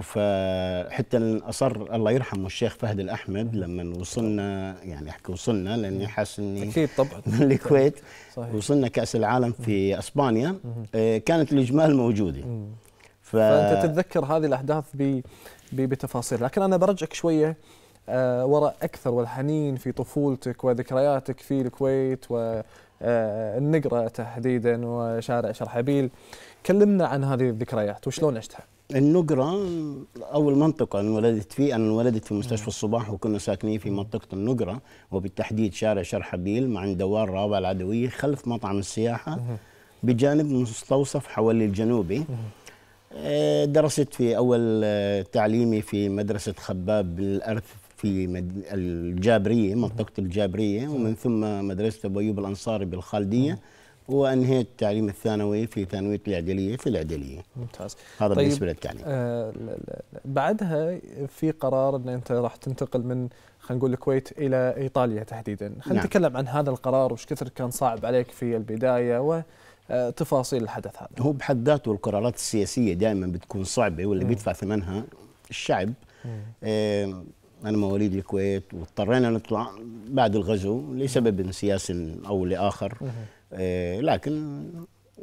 فحتى اصر الله يرحمه الشيخ فهد الاحمد لما وصلنا يعني احكي وصلنا لاني حاسس اني اكيد طبعا من الكويت صحيح. وصلنا كاس العالم في اسبانيا آه، كانت الاجمال موجوده ف... فانت تتذكر هذه الاحداث ب... ب... بتفاصيل لكن انا برجعك شويه آه، وراء اكثر والحنين في طفولتك وذكرياتك في الكويت و آه، النقره تحديدا وشارع شرحبيل كلمنا عن هذه الذكريات وشلون عشتها النقرة أول منطقة انولدت فيه أنا انولدت في مستشفى الصباح وكنا ساكنين في منطقة النقرة وبالتحديد شارع شرحبيل مع دوار رابع العدوية خلف مطعم السياحة بجانب مستوصف حوالي الجنوبي آه، درست في أول آه، تعليمي في مدرسة خباب بالأرث في الجابرية منطقة الجابرية ومن ثم مدرسة أبو أيوب الأنصاري بالخالدية وانهيت التعليم الثانوي في ثانويه العدليه في العدليه ممتاز. هذا طيب بالنسبه للتعليم. يعني. آه بعدها في قرار ان انت راح تنتقل من خلينا نقول الكويت الى ايطاليا تحديدا، خلينا نعم. نتكلم نعم. عن هذا القرار وش كثر كان صعب عليك في البدايه وتفاصيل آه، الحدث هذا. هو بحد ذاته القرارات السياسيه دائما بتكون صعبه واللي بيدفع ثمنها الشعب. آه، انا مواليد الكويت واضطرينا نطلع بعد الغزو لسبب سياسي او لاخر. إيه، لكن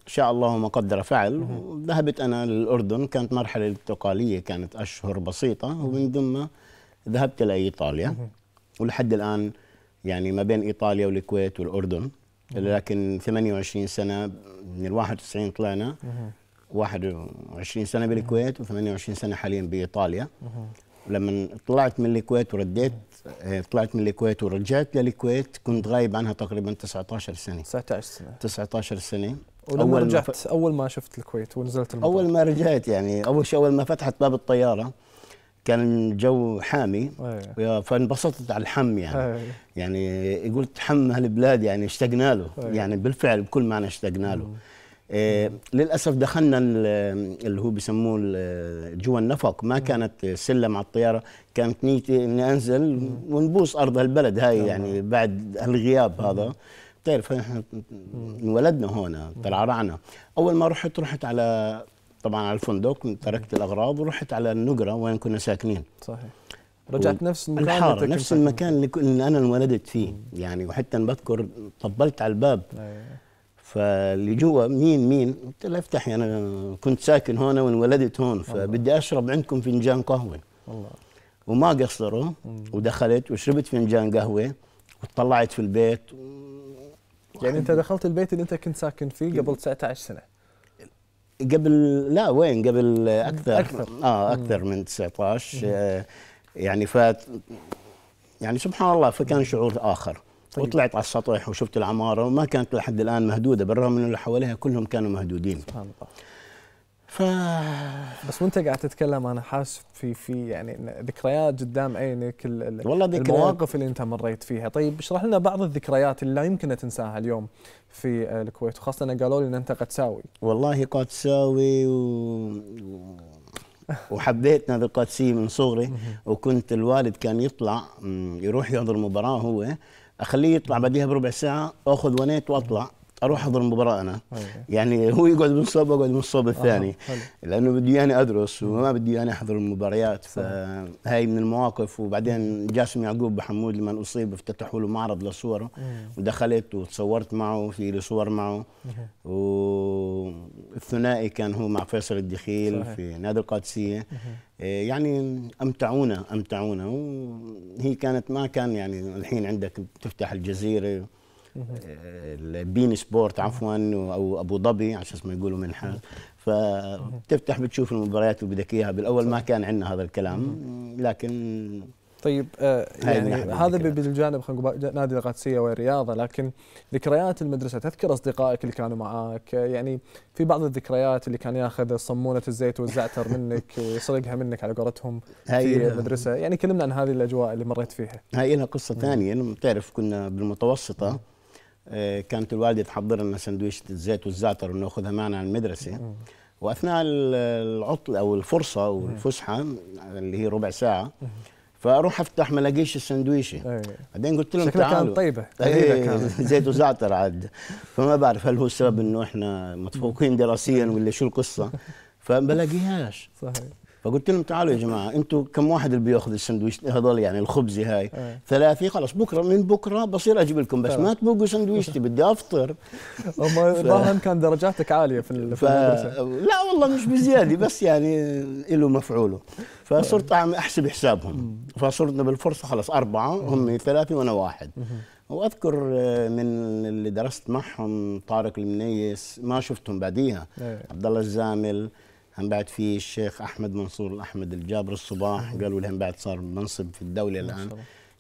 شاء الله ما قدر فعل ذهبت أنا للأردن كانت مرحلة انتقالية كانت أشهر بسيطة ومن ثم ذهبت لإيطاليا ولحد الآن يعني ما بين إيطاليا والكويت والأردن لكن 28 سنة من ال 91 طلعنا 21 سنة بالكويت و28 سنة حاليا بإيطاليا لما طلعت من الكويت ورديت طلعت من الكويت ورجعت للكويت كنت غايب عنها تقريبا 19 سنه 19 سنه 19 سنه ولما أول رجعت ما ف... اول ما شفت الكويت ونزلت المطار. اول ما رجعت يعني اول شيء اول ما فتحت باب الطياره كان الجو حامي أيه. فانبسطت على الحم يعني أيه. يعني قلت حم هالبلاد يعني اشتقنا له أيه. يعني بالفعل بكل معنى اشتقنا له أيه. آه، للاسف دخلنا اللي هو بيسموه جوا النفق ما كانت سلم على الطياره كانت نيتي اني انزل ونبوس ارض هالبلد هاي يعني بعد هالغياب هذا بتعرف احنا انولدنا هون ترعرعنا اول ما رحت رحت على طبعا على الفندق تركت الاغراض ورحت على النقره وين كنا ساكنين صحيح رجعت نفس المكان الحارة نفس المكان اللي انا انولدت فيه يعني وحتى بذكر طبلت على الباب أيه. فاللي جوا مين مين قلت له افتحي انا كنت ساكن هون وانولدت هون فبدي اشرب عندكم فنجان قهوه الله وما قصروا ودخلت وشربت فنجان قهوه وطلعت في البيت يعني انت دخلت البيت اللي انت كنت ساكن فيه قبل 19 سنه قبل لا وين قبل اكثر اكثر اه اكثر من 19 آه يعني فات يعني سبحان الله فكان شعور اخر طيب. وطلعت على السطح وشفت العماره وما كانت لحد الان مهدوده بالرغم انه اللي حواليها كلهم كانوا مهدودين سبحان الله ف بس وانت قاعد تتكلم انا حاسس في في يعني ذكريات قدام عينك ال... والله ذكريات المواقف اللي انت مريت فيها، طيب اشرح لنا بعض الذكريات اللي لا يمكن تنساها اليوم في الكويت وخاصه ان قالوا لي ان انت قدساوي والله قد ساوي و... وحبيت نادي القادسيه من صغري وكنت الوالد كان يطلع يروح يحضر مباراه هو اخليه يطلع بعديها بربع ساعه واخذ ونيت واطلع اروح احضر المباراه انا يعني هو يقعد من الصوب واقعد من الصوب الثاني لانه بدي اياني ادرس وما بدي اياني احضر المباريات فهي من المواقف وبعدين جاسم يعقوب بحمود لما اصيب افتتحوا له معرض لصوره ودخلت وتصورت معه في لي صور معه والثنائي كان هو مع فيصل الدخيل صحيح. في نادي القادسيه إيه، يعني امتعونا امتعونا وهي كانت ما كان يعني الحين عندك تفتح الجزيره البين سبورت عفوا او ابو ظبي عشان ما يقولوا منحة فتفتح بتشوف المباريات اللي بدك اياها بالاول ما كان عندنا هذا الكلام لكن طيب آه يعني هذا بالجانب خلينا نادي القادسيه والرياضه لكن ذكريات المدرسه تذكر اصدقائك اللي كانوا معاك آه، يعني في بعض الذكريات اللي كان ياخذ صمونه الزيت والزعتر منك يسرقها منك على قولتهم في المدرسه يعني كلمنا عن هذه الاجواء اللي مريت فيها هاي لها قصه ثانيه بتعرف كنا بالمتوسطه آه، كانت الوالده تحضر لنا سندويشه الزيت والزعتر وناخذها معنا على المدرسه واثناء العطل او الفرصه والفسحه اللي هي ربع ساعه فاروح افتح ما الاقيش السندويشه بعدين قلت لهم شكلها كانت طيبه إيه، زيت وزعتر عاد فما بعرف هل هو السبب انه احنا متفوقين دراسيا ولا شو القصه فما بلاقيهاش صحيح فقلت لهم تعالوا يا جماعه انتم كم واحد اللي بياخذ السندويش هذول يعني الخبزه هاي إيه. ثلاثه خلاص بكره من بكره بصير اجيب لكم بس ما تبوقوا سندويشتي بدي افطر هم ف... كان درجاتك عاليه في, ف... المدرسه لا والله مش بزياده بس يعني له مفعوله فصرت إيه. عم احسب حسابهم فصرنا بالفرصه خلاص اربعه هم ثلاثه وانا واحد واذكر آه، من اللي درست معهم طارق المنيس ما شفتهم بعديها إيه. عبد الله الزامل هم بعد في الشيخ احمد منصور الاحمد الجابر الصباح قالوا لهم بعد صار منصب في الدوله الان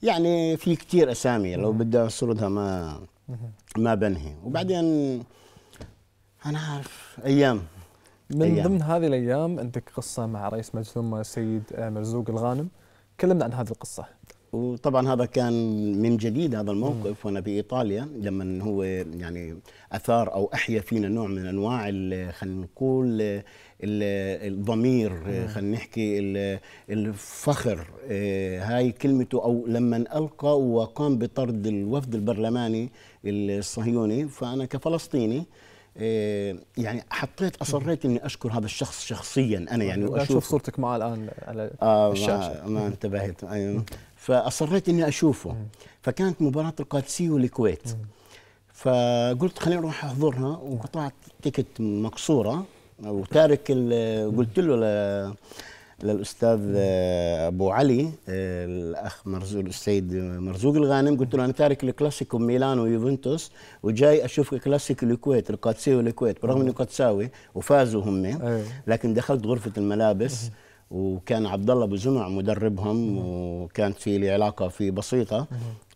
يعني في كثير اسامي لو بدي اسردها ما ما بنهي وبعدين انا عارف ايام من أيام. ضمن هذه الايام عندك قصه مع رئيس مجلس الامه السيد مرزوق الغانم كلمنا عن هذه القصه وطبعا هذا كان من جديد هذا الموقف وانا بايطاليا لما هو يعني اثار او احيا فينا نوع من انواع خلينا نقول الضمير خلينا نحكي الفخر هاي كلمته او لما القى وقام بطرد الوفد البرلماني الصهيوني فانا كفلسطيني إيه، يعني حطيت اصريت اني اشكر هذا الشخص شخصيا انا يعني واشوف صورتك معه الان على آه، الشاشه ما, ما انتبهت أيوه. فاصريت اني اشوفه فكانت مباراه القادسيه والكويت فقلت خليني اروح احضرها وقطعت تيكت مقصوره وتارك قلت له للاستاذ آه، ابو علي آه، الاخ مرزوق السيد مرزوق الغانم قلت له انا تارك الكلاسيكو ميلان ويوفنتوس وجاي اشوف الكلاسيكو الكويت القادسيه والكويت برغم اني قدساوي وفازوا هم لكن دخلت غرفه الملابس وكان عبد الله ابو زمع مدربهم وكانت في لي علاقه فيه بسيطه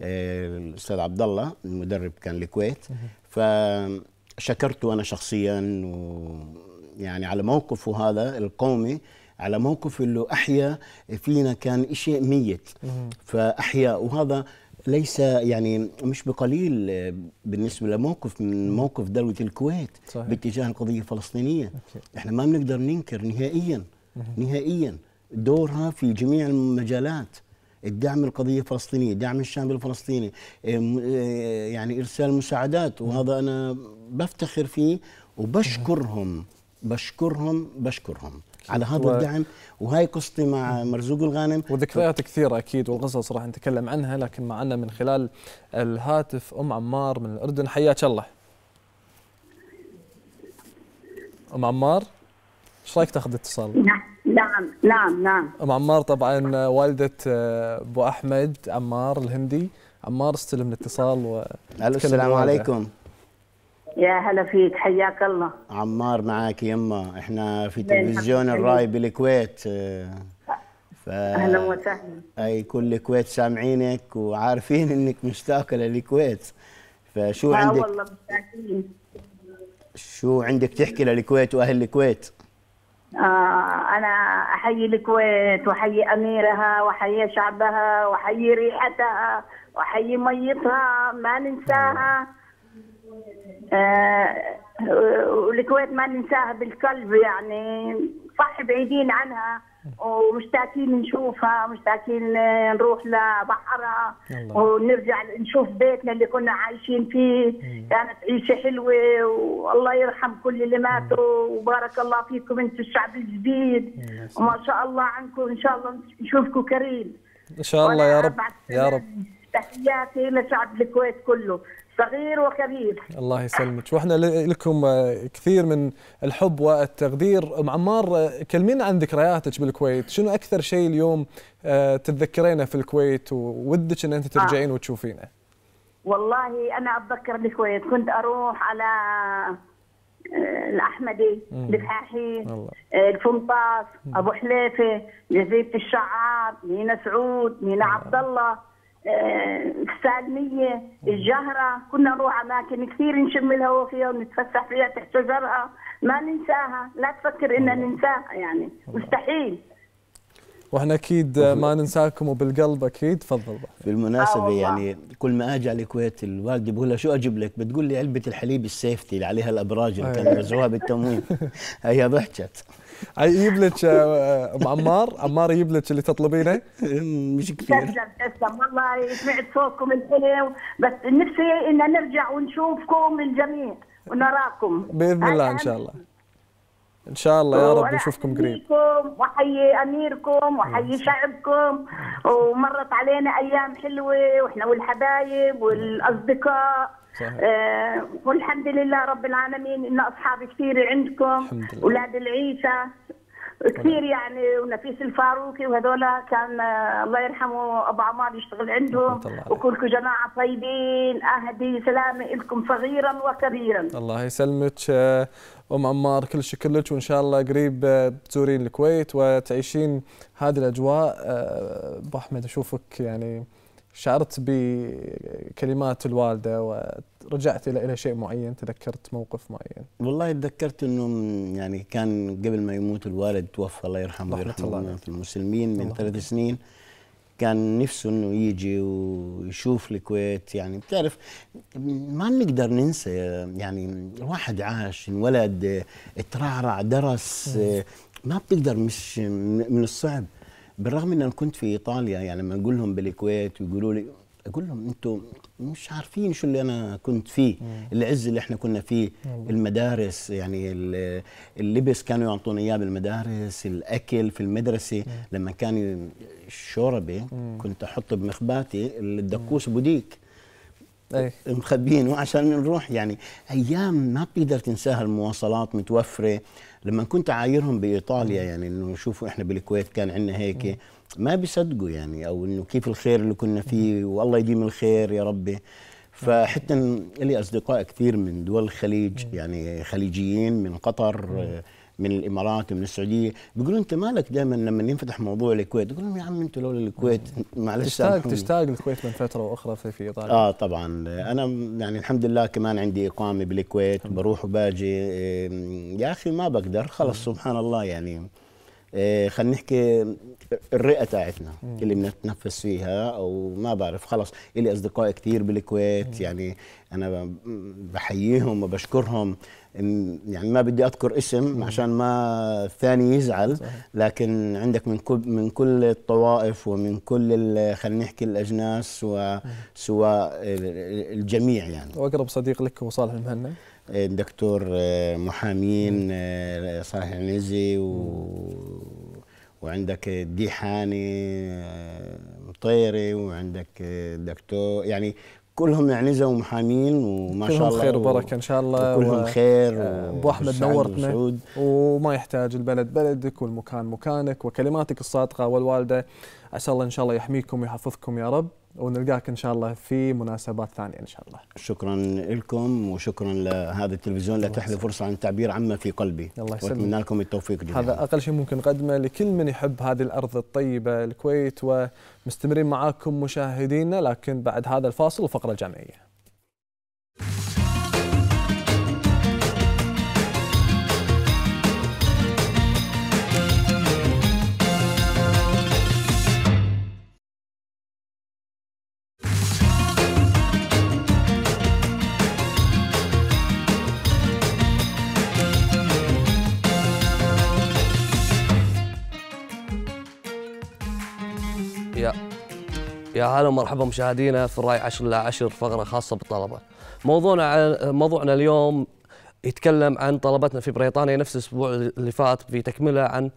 إيه، الاستاذ عبد الله المدرب كان الكويت فشكرته انا شخصيا ويعني على موقفه هذا القومي على موقف اللي احيا فينا كان شيء ميت فاحيا وهذا ليس يعني مش بقليل إيه، بالنسبه لموقف من موقف دوله الكويت صحيح. باتجاه القضيه الفلسطينيه صحيح. احنا ما بنقدر ننكر نهائيا نهائيا دورها في جميع المجالات الدعم القضية الفلسطينية دعم الشعب الفلسطيني اه، يعني إرسال مساعدات وهذا أنا بفتخر فيه وبشكرهم بشكرهم بشكرهم على هذا الدعم وهي قصتي مع مرزوق الغانم وذكريات كثيره اكيد والقصص راح نتكلم عنها لكن معنا من خلال الهاتف ام عمار من الاردن حياك الله ام عمار ايش رايك تاخذ اتصال؟ نعم نعم نعم نعم ام عمار طبعا والده ابو احمد عمار الهندي عمار استلم الاتصال و الو السلام عليكم يا هلا فيك حياك الله عمار معك يما احنا في تلفزيون الراي بالكويت آه، ف... اهلا وسهلا اي كل الكويت سامعينك وعارفين انك مشتاقه للكويت فشو عندك والله مشتاقين شو عندك تحكي للكويت واهل الكويت؟ آه أنا أحيي الكويت وأحيي أميرها وأحيي شعبها وأحيي ريحتها وأحيي ميتها ما ننساها آه والكويت ما ننساها بالقلب يعني صح بعيدين عنها ومشتاقين نشوفها مشتاقين نروح لبحرها ونرجع نشوف بيتنا اللي كنا عايشين فيه مم. كانت عيشه حلوه والله يرحم كل اللي ماتوا وبارك الله فيكم انتم الشعب الجديد وما شاء الله عنكم ان شاء الله نشوفكم كريم ان شاء الله يا رب يا رب تحياتي لشعب الكويت كله صغير وكبير الله يسلمك واحنا لكم آه، كثير من الحب والتقدير ام عمار آه، كلمينا عن ذكرياتك بالكويت شنو اكثر شيء اليوم آه، تتذكرينه في الكويت وودك ان انت ترجعين آه. وتشوفينه والله انا اتذكر الكويت كنت اروح على الاحمدي الفحاحي الفنطاس ابو حليفه جزيره الشعار مينا سعود مينا عبد الله السالميه الجهره كنا نروح اماكن كثير نشم الهواء فيها ونتفسح فيها تحت شجرها ما ننساها لا تفكر اننا ننساها يعني مستحيل واحنا اكيد ما ننساكم وبالقلب اكيد تفضل بالمناسبه آه، يعني كل ما اجي على الكويت الوالده بقول لها شو اجيب لك؟ بتقول لي علبه الحليب السيفتي اللي عليها الابراج اللي كانوا يوزعوها بالتموين هي ضحكت يجيب لك ام آه، آه، عمار عمار يجيب لك اللي تطلبينه مش كثير تسلم تسلم والله سمعت صوتكم الحلو بس نفسي ان نرجع ونشوفكم الجميع ونراكم باذن الله ان شاء الله ان شاء الله يا رب نشوفكم قريب واحيي اميركم واحيي شعبكم ومرت علينا ايام حلوه واحنا والحبايب والاصدقاء صحيح. آه والحمد لله رب العالمين ان اصحاب كثير عندكم اولاد العيسى كثير يعني ونفيس الفاروقي وهذولا كان آه، الله يرحمه ابو عمار يشتغل عندهم وكلكم جماعه طيبين اهدي سلامه لكم صغيرا وكبيرا الله يسلمك آه، ام عمار كل شيء كلك وان شاء الله قريب آه، تزورين الكويت وتعيشين هذه الاجواء ابو احمد اشوفك يعني شعرت بكلمات الوالده ورجعت الى شيء معين تذكرت موقف معين والله تذكرت انه يعني كان قبل ما يموت الوالد توفى الله يرحمه ويرحمه في المسلمين من ثلاث سنين كان نفسه انه يجي ويشوف الكويت يعني بتعرف ما نقدر ننسى يعني الواحد عاش انولد اه، اترعرع درس اه، ما بتقدر مش من الصعب بالرغم ان انا كنت في ايطاليا يعني لما نقول لهم بالكويت ويقولوا لي اقول لهم انتم مش عارفين شو اللي انا كنت فيه مم. العز اللي احنا كنا فيه مم. المدارس يعني اللبس كانوا يعطونا اياه بالمدارس الاكل في المدرسه مم. لما كان الشوربه كنت احطه بمخباتي الدقوس بوديك مخبينه عشان نروح يعني ايام ما بتقدر تنساها المواصلات متوفره لما كنت عايرهم بايطاليا يعني انه شوفوا احنا بالكويت كان عندنا هيك ما بيصدقوا يعني او انه كيف الخير اللي كنا فيه والله يديم الخير يا ربي فحتى لي اصدقاء كثير من دول الخليج يعني خليجيين من قطر مم. من الامارات ومن السعوديه بيقولوا انت مالك دائما لما ينفتح موضوع الكويت بقول لهم يا عم انتوا لولا الكويت معلش تشتاق تشتاق الكويت من فتره واخرى في في ايطاليا اه طبعا انا يعني الحمد لله كمان عندي اقامه بالكويت بروح وباجي يا اخي ما بقدر خلص سبحان الله يعني آه، خلينا نحكي الرئه تاعتنا اللي بنتنفس فيها او ما بعرف خلص لي اصدقاء كثير بالكويت يعني انا بحييهم وبشكرهم يعني ما بدي اذكر اسم عشان ما الثاني يزعل لكن عندك من كل من كل الطوائف ومن كل خلينا نحكي الاجناس وسواء الجميع يعني واقرب صديق لك هو صالح المهنا إيه، الدكتور آه، محامين آه، صالح العنزي و وعندك الديحاني آه، مطيري وعندك دكتور يعني كلهم يعني جو محامين وما شاء الله خير وبركه ان شاء الله كلهم خير ابو احمد نورتنا وما يحتاج البلد بلدك والمكان مكانك وكلماتك الصادقه والوالده عسى الله ان شاء الله يحميكم ويحفظكم يا رب ونلقاك ان شاء الله في مناسبات ثانيه ان شاء الله. شكرا لكم وشكرا لهذا التلفزيون لا تحلي فرصه عن التعبير عما في قلبي. الله واتمنى لكم التوفيق جميعا. هذا اقل شيء ممكن نقدمه لكل من يحب هذه الارض الطيبه الكويت ومستمرين معاكم مشاهدينا لكن بعد هذا الفاصل وفقره جامعيه اهلا ومرحبا مشاهدينا في الرأي 10 إلى 10 فقرة خاصة بالطلبة. موضوعنا موضوعنا اليوم يتكلم عن طلبتنا في بريطانيا نفس الأسبوع اللي فات في تكملة عن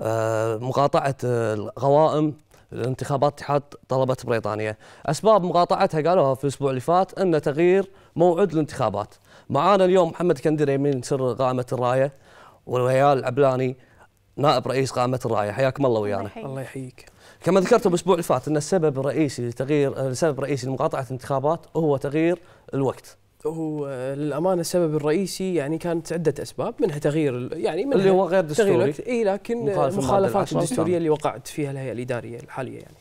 آه، مقاطعة القوائم آه، لانتخابات اتحاد طلبة بريطانيا أسباب مقاطعتها قالوها في الأسبوع اللي فات أن تغيير موعد الانتخابات معانا اليوم محمد كندري من سر قائمة الراية وريال العبلاني نائب رئيس قائمة الراية حياكم الله ويانا الله يحييك كما ذكرت الاسبوع اللي فات ان السبب الرئيسي لتغيير السبب الرئيسي لمقاطعه الانتخابات هو تغيير الوقت هو للامانه السبب الرئيسي يعني كانت عده اسباب منها تغيير يعني منها اللي هو غير دستوري اي لكن المخالفات الدستوريه نعم. اللي وقعت فيها الهيئه الاداريه الحاليه يعني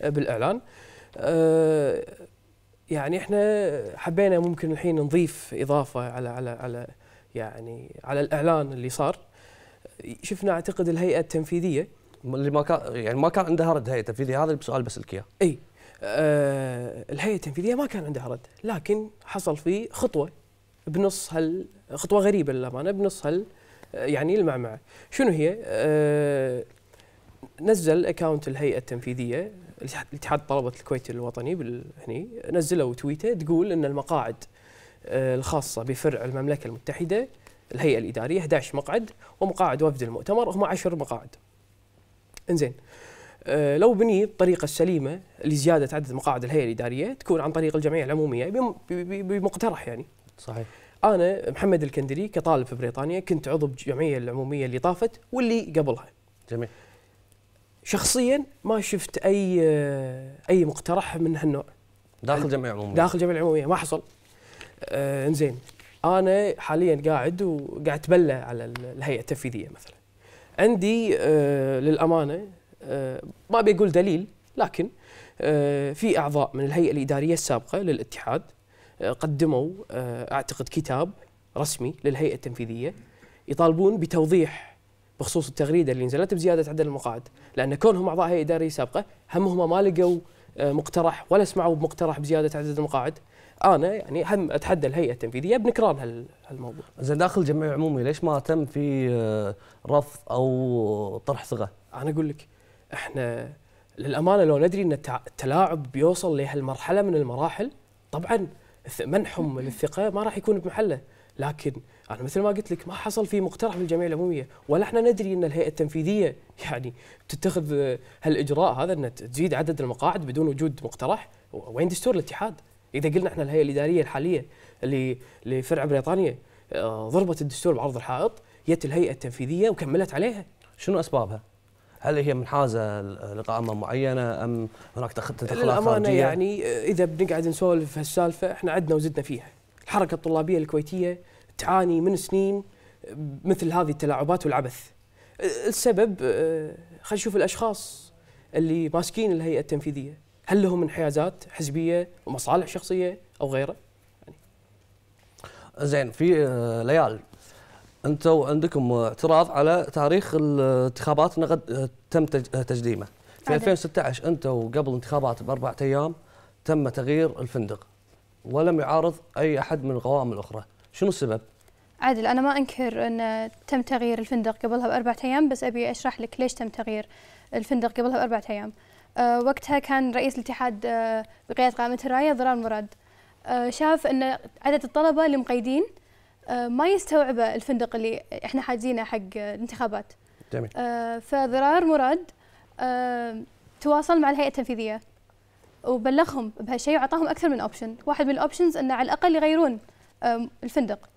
آه، بالاعلان آه، يعني احنا حبينا ممكن الحين نضيف اضافه على على على يعني على الاعلان اللي صار شفنا اعتقد الهيئه التنفيذيه اللي ما كان يعني ما كان عندها رد هيئه تنفيذيه هذا السؤال بسالك اياه. اي أه الهيئه التنفيذيه ما كان عندها رد لكن حصل في خطوه بنص هال خطوه غريبه للامانه بنص هال يعني المعمعه. شنو هي؟ أه نزل اكونت الهيئه التنفيذيه الاتحاد طلبه الكويت الوطني هني نزلوا تويته تقول ان المقاعد آه، الخاصه بفرع المملكه المتحده الهيئه الاداريه 11 مقعد ومقاعد وفد المؤتمر هم 10 مقاعد. انزين آه، لو بني الطريقه السليمه لزياده عدد مقاعد الهيئه الاداريه تكون عن طريق الجمعيه العموميه بمقترح يعني صحيح انا محمد الكندري كطالب في بريطانيا كنت عضو بالجمعيه العموميه اللي طافت واللي قبلها جميل شخصيا ما شفت اي آه، اي مقترح من هالنوع داخل الجمعيه العموميه داخل الجمعيه العموميه ما حصل آه انزين انا حاليا قاعد وقاعد اتبلى على الهيئه التنفيذيه مثلا عندي آه، للامانه آه، ما بيقول دليل لكن آه، في اعضاء من الهيئه الاداريه السابقه للاتحاد قدموا اعتقد كتاب رسمي للهيئه التنفيذيه يطالبون بتوضيح بخصوص التغريده اللي نزلت بزياده عدد المقاعد لان كونهم اعضاء هيئه اداريه سابقه هم هم ما لقوا مقترح ولا سمعوا بمقترح بزياده عدد المقاعد انا يعني هم اتحدى الهيئه التنفيذيه بنكران هالموضوع. زين داخل الجمعيه العمومي ليش ما تم في آه، رفض او طرح صغه؟ انا اقول لك احنا للامانه لو ندري ان التلاعب بيوصل لهالمرحله من المراحل طبعا منحهم للثقه ما راح يكون بمحله لكن انا مثل ما قلت لك ما حصل في مقترح من الجمعيه العموميه ولا احنا ندري ان الهيئه التنفيذيه يعني تتخذ آه، هالاجراء هذا ان تزيد عدد المقاعد بدون وجود مقترح وين دستور الاتحاد؟ اذا قلنا احنا الهيئه الاداريه الحاليه اللي لفرع بريطانيا آه، ضربت الدستور بعرض الحائط جت الهيئه التنفيذيه وكملت عليها شنو اسبابها؟ هل هي منحازه لقائمه أمم معينه ام هناك تدخلات خارجيه؟ يعني آه، اذا بنقعد نسولف هالسالفه احنا عدنا وزدنا فيها. الحركه الطلابيه الكويتيه تعاني من سنين آه، مثل هذه التلاعبات والعبث. السبب خلينا نشوف الاشخاص اللي ماسكين الهيئه التنفيذيه. هل لهم انحيازات حزبيه ومصالح شخصيه او غيره؟ يعني زين في آه، ليال انتم عندكم اعتراض على تاريخ الانتخابات قد آه، تم آه، تجديمه في 2016 انتم قبل انتخابات باربعة ايام تم تغيير الفندق ولم يعارض اي احد من القوائم الاخرى شنو السبب عادل انا ما انكر ان تم تغيير الفندق قبلها باربعة ايام بس ابي اشرح لك ليش تم تغيير الفندق قبلها باربعة ايام آه، وقتها كان رئيس الاتحاد آه، بقيادة قائمة الراية ضرار مراد آه، شاف أن عدد الطلبة اللي مقيدين ما يستوعبه الفندق اللي احنا حاجزينه حق الانتخابات جميل فضرار مراد تواصل مع الهيئة التنفيذية وبلغهم بهالشيء وعطاهم أكثر من أوبشن واحد من الأوبشنز أنه على الأقل يغيرون الفندق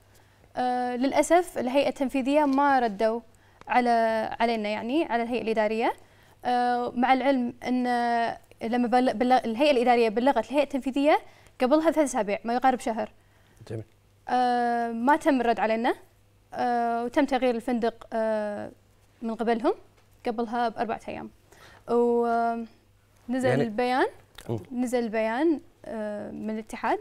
للأسف الهيئة التنفيذية ما ردوا على علينا يعني على الهيئة الإدارية آه، مع العلم ان لما بلغ الهيئه الاداريه بلغت الهيئه التنفيذيه قبلها ثلاث اسابيع ما يقارب شهر. جميل. آه، ما تم الرد علينا آه، وتم تغيير الفندق من قبلهم قبلها باربعه ايام. ونزل يعني البيان نزل البيان من الاتحاد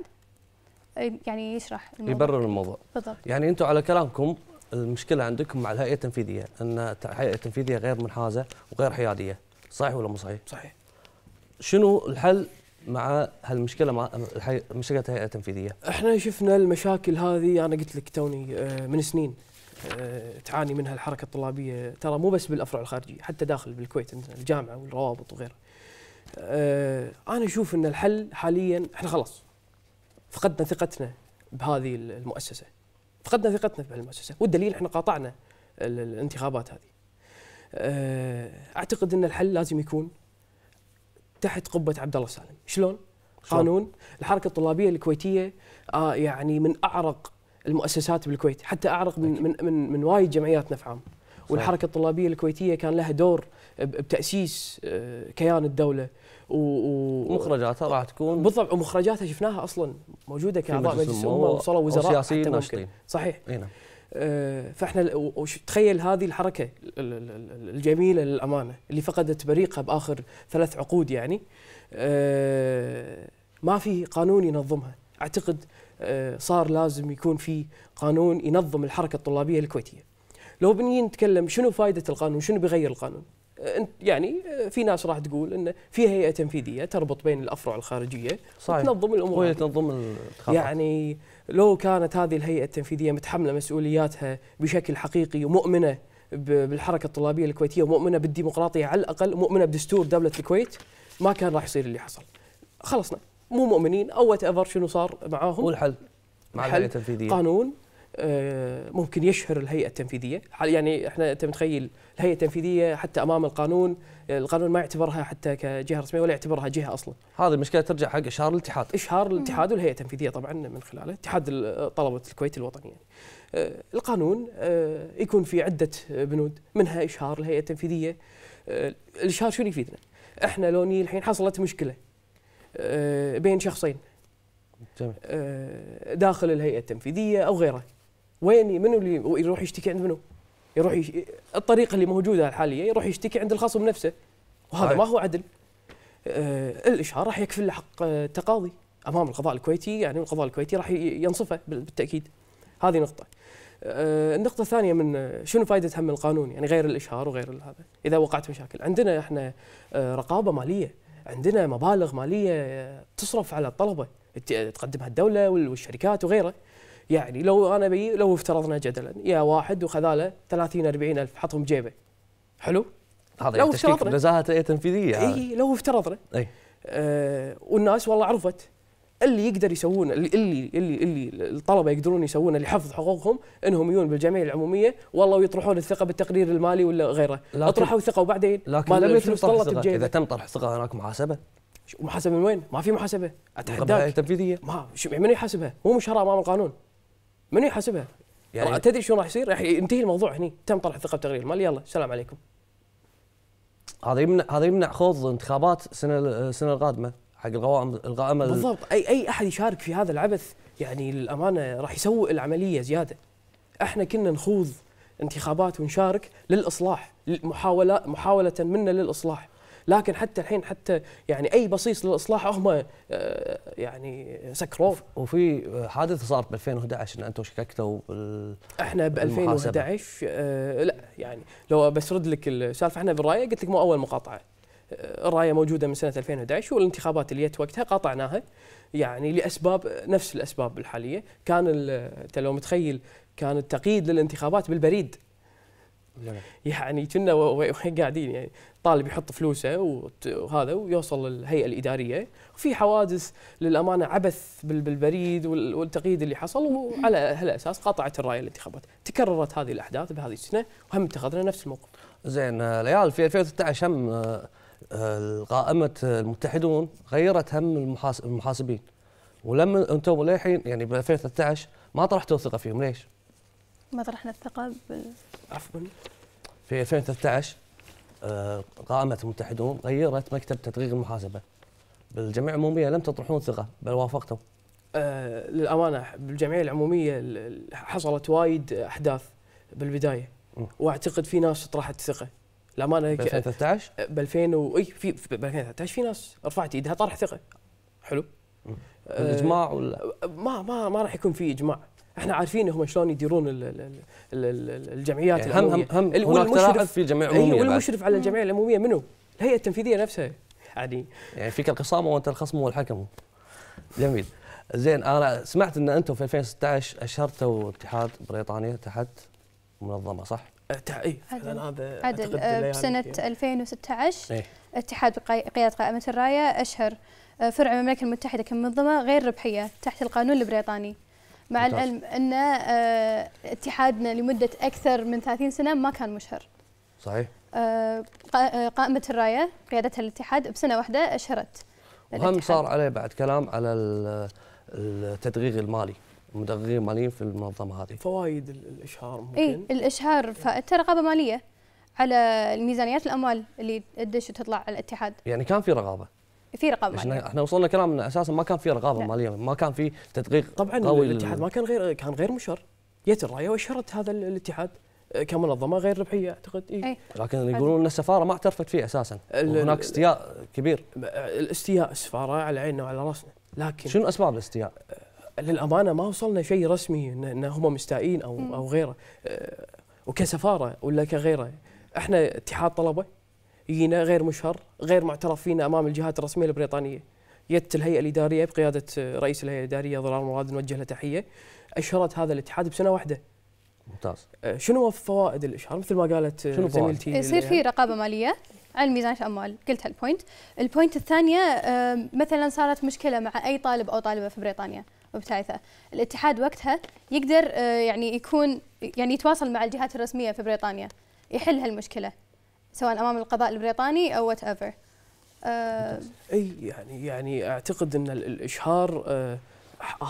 يعني يشرح الموضوع. يبرر الموضوع بالضبط يعني انتم على كلامكم المشكله عندكم مع الهيئه التنفيذيه ان الهيئه التنفيذيه غير منحازه وغير حياديه صحيح ولا مو صحيح صحيح شنو الحل مع هالمشكله مع الحي... مشكله الهيئه التنفيذيه احنا شفنا المشاكل هذه انا قلت لك توني آه، من سنين آه، تعاني منها الحركه الطلابيه ترى مو بس بالافرع الخارجيه حتى داخل بالكويت الجامعه والروابط وغيره آه، انا اشوف ان الحل حاليا احنا خلاص فقدنا ثقتنا بهذه المؤسسه فقدنا ثقتنا في المؤسسه والدليل احنا قاطعنا الانتخابات هذه آه، اعتقد ان الحل لازم يكون تحت قبه عبد الله سالم شلون قانون الحركه الطلابيه الكويتيه آه يعني من اعرق المؤسسات بالكويت حتى اعرق من من من, من وايد جمعيات نفعام عام والحركه الطلابيه الكويتيه كان لها دور بتاسيس آه، كيان الدوله ومخرجاتها راح تكون بالضبط ومخرجاتها شفناها اصلا موجوده كاعضاء مجلس الامه وصلوا وزراء سياسيين ناشطين صحيح اي نعم آه، فاحنا تخيل هذه الحركه الجميله للامانه اللي فقدت بريقها باخر ثلاث عقود يعني آه، ما في قانون ينظمها اعتقد آه، صار لازم يكون في قانون ينظم الحركه الطلابيه الكويتيه لو بنيجي نتكلم شنو فائده القانون شنو بيغير القانون آه، انت يعني آه، في ناس راح تقول انه في هيئه تنفيذيه تربط بين الافرع الخارجيه صحيح وتنظم الامور وهي تنظم يعني لو كانت هذه الهيئه التنفيذيه متحمله مسؤولياتها بشكل حقيقي ومؤمنه بالحركه الطلابيه الكويتيه ومؤمنه بالديمقراطيه على الاقل ومؤمنه بدستور دوله الكويت ما كان راح يصير اللي حصل خلصنا مو مؤمنين او وات شنو صار معاهم والحل مع الهيئه التنفيذيه قانون آه، ممكن يشهر الهيئه التنفيذيه يعني احنا انت متخيل الهيئه التنفيذيه حتى امام القانون القانون ما يعتبرها حتى كجهه رسميه ولا يعتبرها جهه اصلا هذه المشكله ترجع حق اشهار الاتحاد اشهار الاتحاد والهيئه التنفيذيه طبعا من خلاله اتحاد طلبه الكويت الوطني يعني. آه، القانون آه، يكون في عده بنود منها اشهار الهيئه التنفيذيه الاشهار شنو يفيدنا احنا لو ني الحين حصلت مشكله بين شخصين داخل الهيئه التنفيذيه او غيره وين منو اللي يروح يشتكي عند منو؟ يروح يش... الطريقه اللي موجوده الحاليه يروح يشتكي عند الخصم نفسه وهذا ما هو عدل آه الاشهار راح يكفل له حق التقاضي آه، امام القضاء الكويتي يعني القضاء الكويتي راح ينصفه بالتاكيد هذه نقطه آه النقطة الثانية من آه، شنو فائدة هم القانون يعني غير الإشهار وغير هذا إذا وقعت مشاكل عندنا إحنا آه رقابة مالية عندنا مبالغ مالية آه، تصرف على الطلبة تقدمها الدولة والشركات وغيره يعني لو انا بي لو افترضنا جدلا يا واحد وخذاله 30 40 الف حطهم بجيبه حلو هذا لو يعني تشكيك نزاهه تنفيذيه اي لو افترضنا اي آه والناس والله عرفت اللي يقدر يسوون اللي اللي اللي الطلبه يقدرون يسوونه لحفظ حقوقهم انهم يجون بالجمعيه العموميه والله ويطرحون الثقه بالتقرير المالي ولا غيره اطرحوا الثقه وبعدين ما لم يفلس طلت بجيبه اذا تم طرح ثقه هناك محاسبه محاسبه من وين؟ ما في محاسبه اتحداك تنفيذيه ما يعني من يحاسبها؟ مو مشهرة امام القانون من يحاسبها؟ يعني تدري شو راح يصير؟ راح ينتهي الموضوع هني تم طرح ثقه بتغيير المال يلا السلام عليكم هذا يمنع هذا يمنع خوض انتخابات السنه السنه القادمه حق القوائم القائمه بالضبط اي اي احد يشارك في هذا العبث يعني للامانه راح يسوء العمليه زياده احنا كنا نخوض انتخابات ونشارك للاصلاح محاوله محاوله منا للاصلاح لكن حتى الحين حتى يعني اي بصيص للاصلاح هم آه، يعني سكروه وفي حادثه صارت ب 2011 ان انتم شككتوا بال احنا ب 2011 آه لا يعني لو بسرد لك السالفه احنا بالرايه قلت لك مو اول مقاطعه آه، الرايه موجوده من سنه 2011 والانتخابات اللي جت وقتها قاطعناها يعني لاسباب نفس الاسباب الحاليه كان انت لو متخيل كان التقييد للانتخابات بالبريد نعم. يعني كنا قاعدين يعني طالب يحط فلوسه وهذا ويوصل للهيئه الاداريه وفي حوادث للامانه عبث بالبريد والتقييد اللي حصل وعلى هالاساس قاطعت الرايه الانتخابات تكررت هذه الاحداث بهذه السنه وهم اتخذنا نفس الموقف زين آه، ليال في 2013 هم قائمه المتحدون غيرت هم المحاسبين ولما انتم للحين يعني ب 2013 ما طرحتوا ثقه فيهم ليش؟ مطرحنا الثقة بال... عفوا في 2013 آه، قامت المتحدون غيرت مكتب تدقيق المحاسبة بالجمعية العمومية لم تطرحون ثقة بل وافقتم آه للأمانة بالجمعية العمومية حصلت وايد أحداث بالبداية واعتقد في ناس طرحت ثقة الأمانة ب 2013 ب 2000 اي في ب 2013 في ناس رفعت ايدها طرح ثقة حلو آه، الاجماع ولا ما ما ما راح يكون في اجماع احنا عارفين هم شلون يديرون الجمعيات يعني العموميه هم هم والمشرف في الجمعيه العموميه والمشرف على الجمعيه العموميه منو؟ الهيئه التنفيذيه نفسها يعني يعني فيك الخصام وانت الخصم والحكم جميل زين انا سمعت ان انتم في 2016 اشهرتوا اتحاد بريطانيا تحت منظمه صح؟ اي هذا عدل آه، بسنه 2016 ايه؟ اتحاد قياده قائمه الرايه اشهر آه، فرع المملكه المتحده كمنظمه غير ربحيه تحت القانون البريطاني مع ممتاز. العلم أن آه، اتحادنا لمدة أكثر من 30 سنة ما كان مشهر صحيح آه، آه، قائمة الراية قيادتها الاتحاد بسنة واحدة أشهرت وهم صار عليه بعد كلام على التدقيق المالي المدققين الماليين في المنظمة هذه فوائد الإشهار ممكن اي الإشهار فائدته رقابة مالية على الميزانيات الأموال اللي تدش وتطلع على الاتحاد يعني كان في رقابة في رقابه احنا احنا وصلنا كلامنا اساسا ما كان في رقابه لا. ماليه ما كان في تدقيق طبعا قوي الاتحاد ما كان غير كان غير مشر جت الرايه واشهرت هذا الاتحاد آه، كمنظمه غير ربحيه اعتقد أي. لكن يقولون ان السفاره ما اعترفت فيه اساسا هناك استياء كبير الاستياء السفاره على عيننا وعلى راسنا لكن شنو اسباب الاستياء؟ آه، للامانه ما وصلنا شيء رسمي ان هم مستائين او م. او غيره آه، وكسفاره ولا كغيره احنا اتحاد طلبه يجينا غير مشهر غير معترف فينا امام الجهات الرسميه البريطانيه يت الهيئه الاداريه بقياده آه، رئيس الهيئه الاداريه ضرار مراد نوجه له تحيه اشهرت هذا الاتحاد بسنه واحده ممتاز آه، شنو فوائد الاشهار مثل ما قالت آه، زميلتي يصير في رقابه ماليه على ميزانيه الاموال قلت هالبوينت البوينت الثانيه مثلا صارت مشكله مع اي طالب او طالبه في بريطانيا مبتعثه الاتحاد وقتها يقدر يعني يكون يعني يتواصل مع الجهات الرسميه في بريطانيا يحل هالمشكله سواء امام القضاء البريطاني او وات ايفر آه اي يعني يعني اعتقد ان الاشهار آه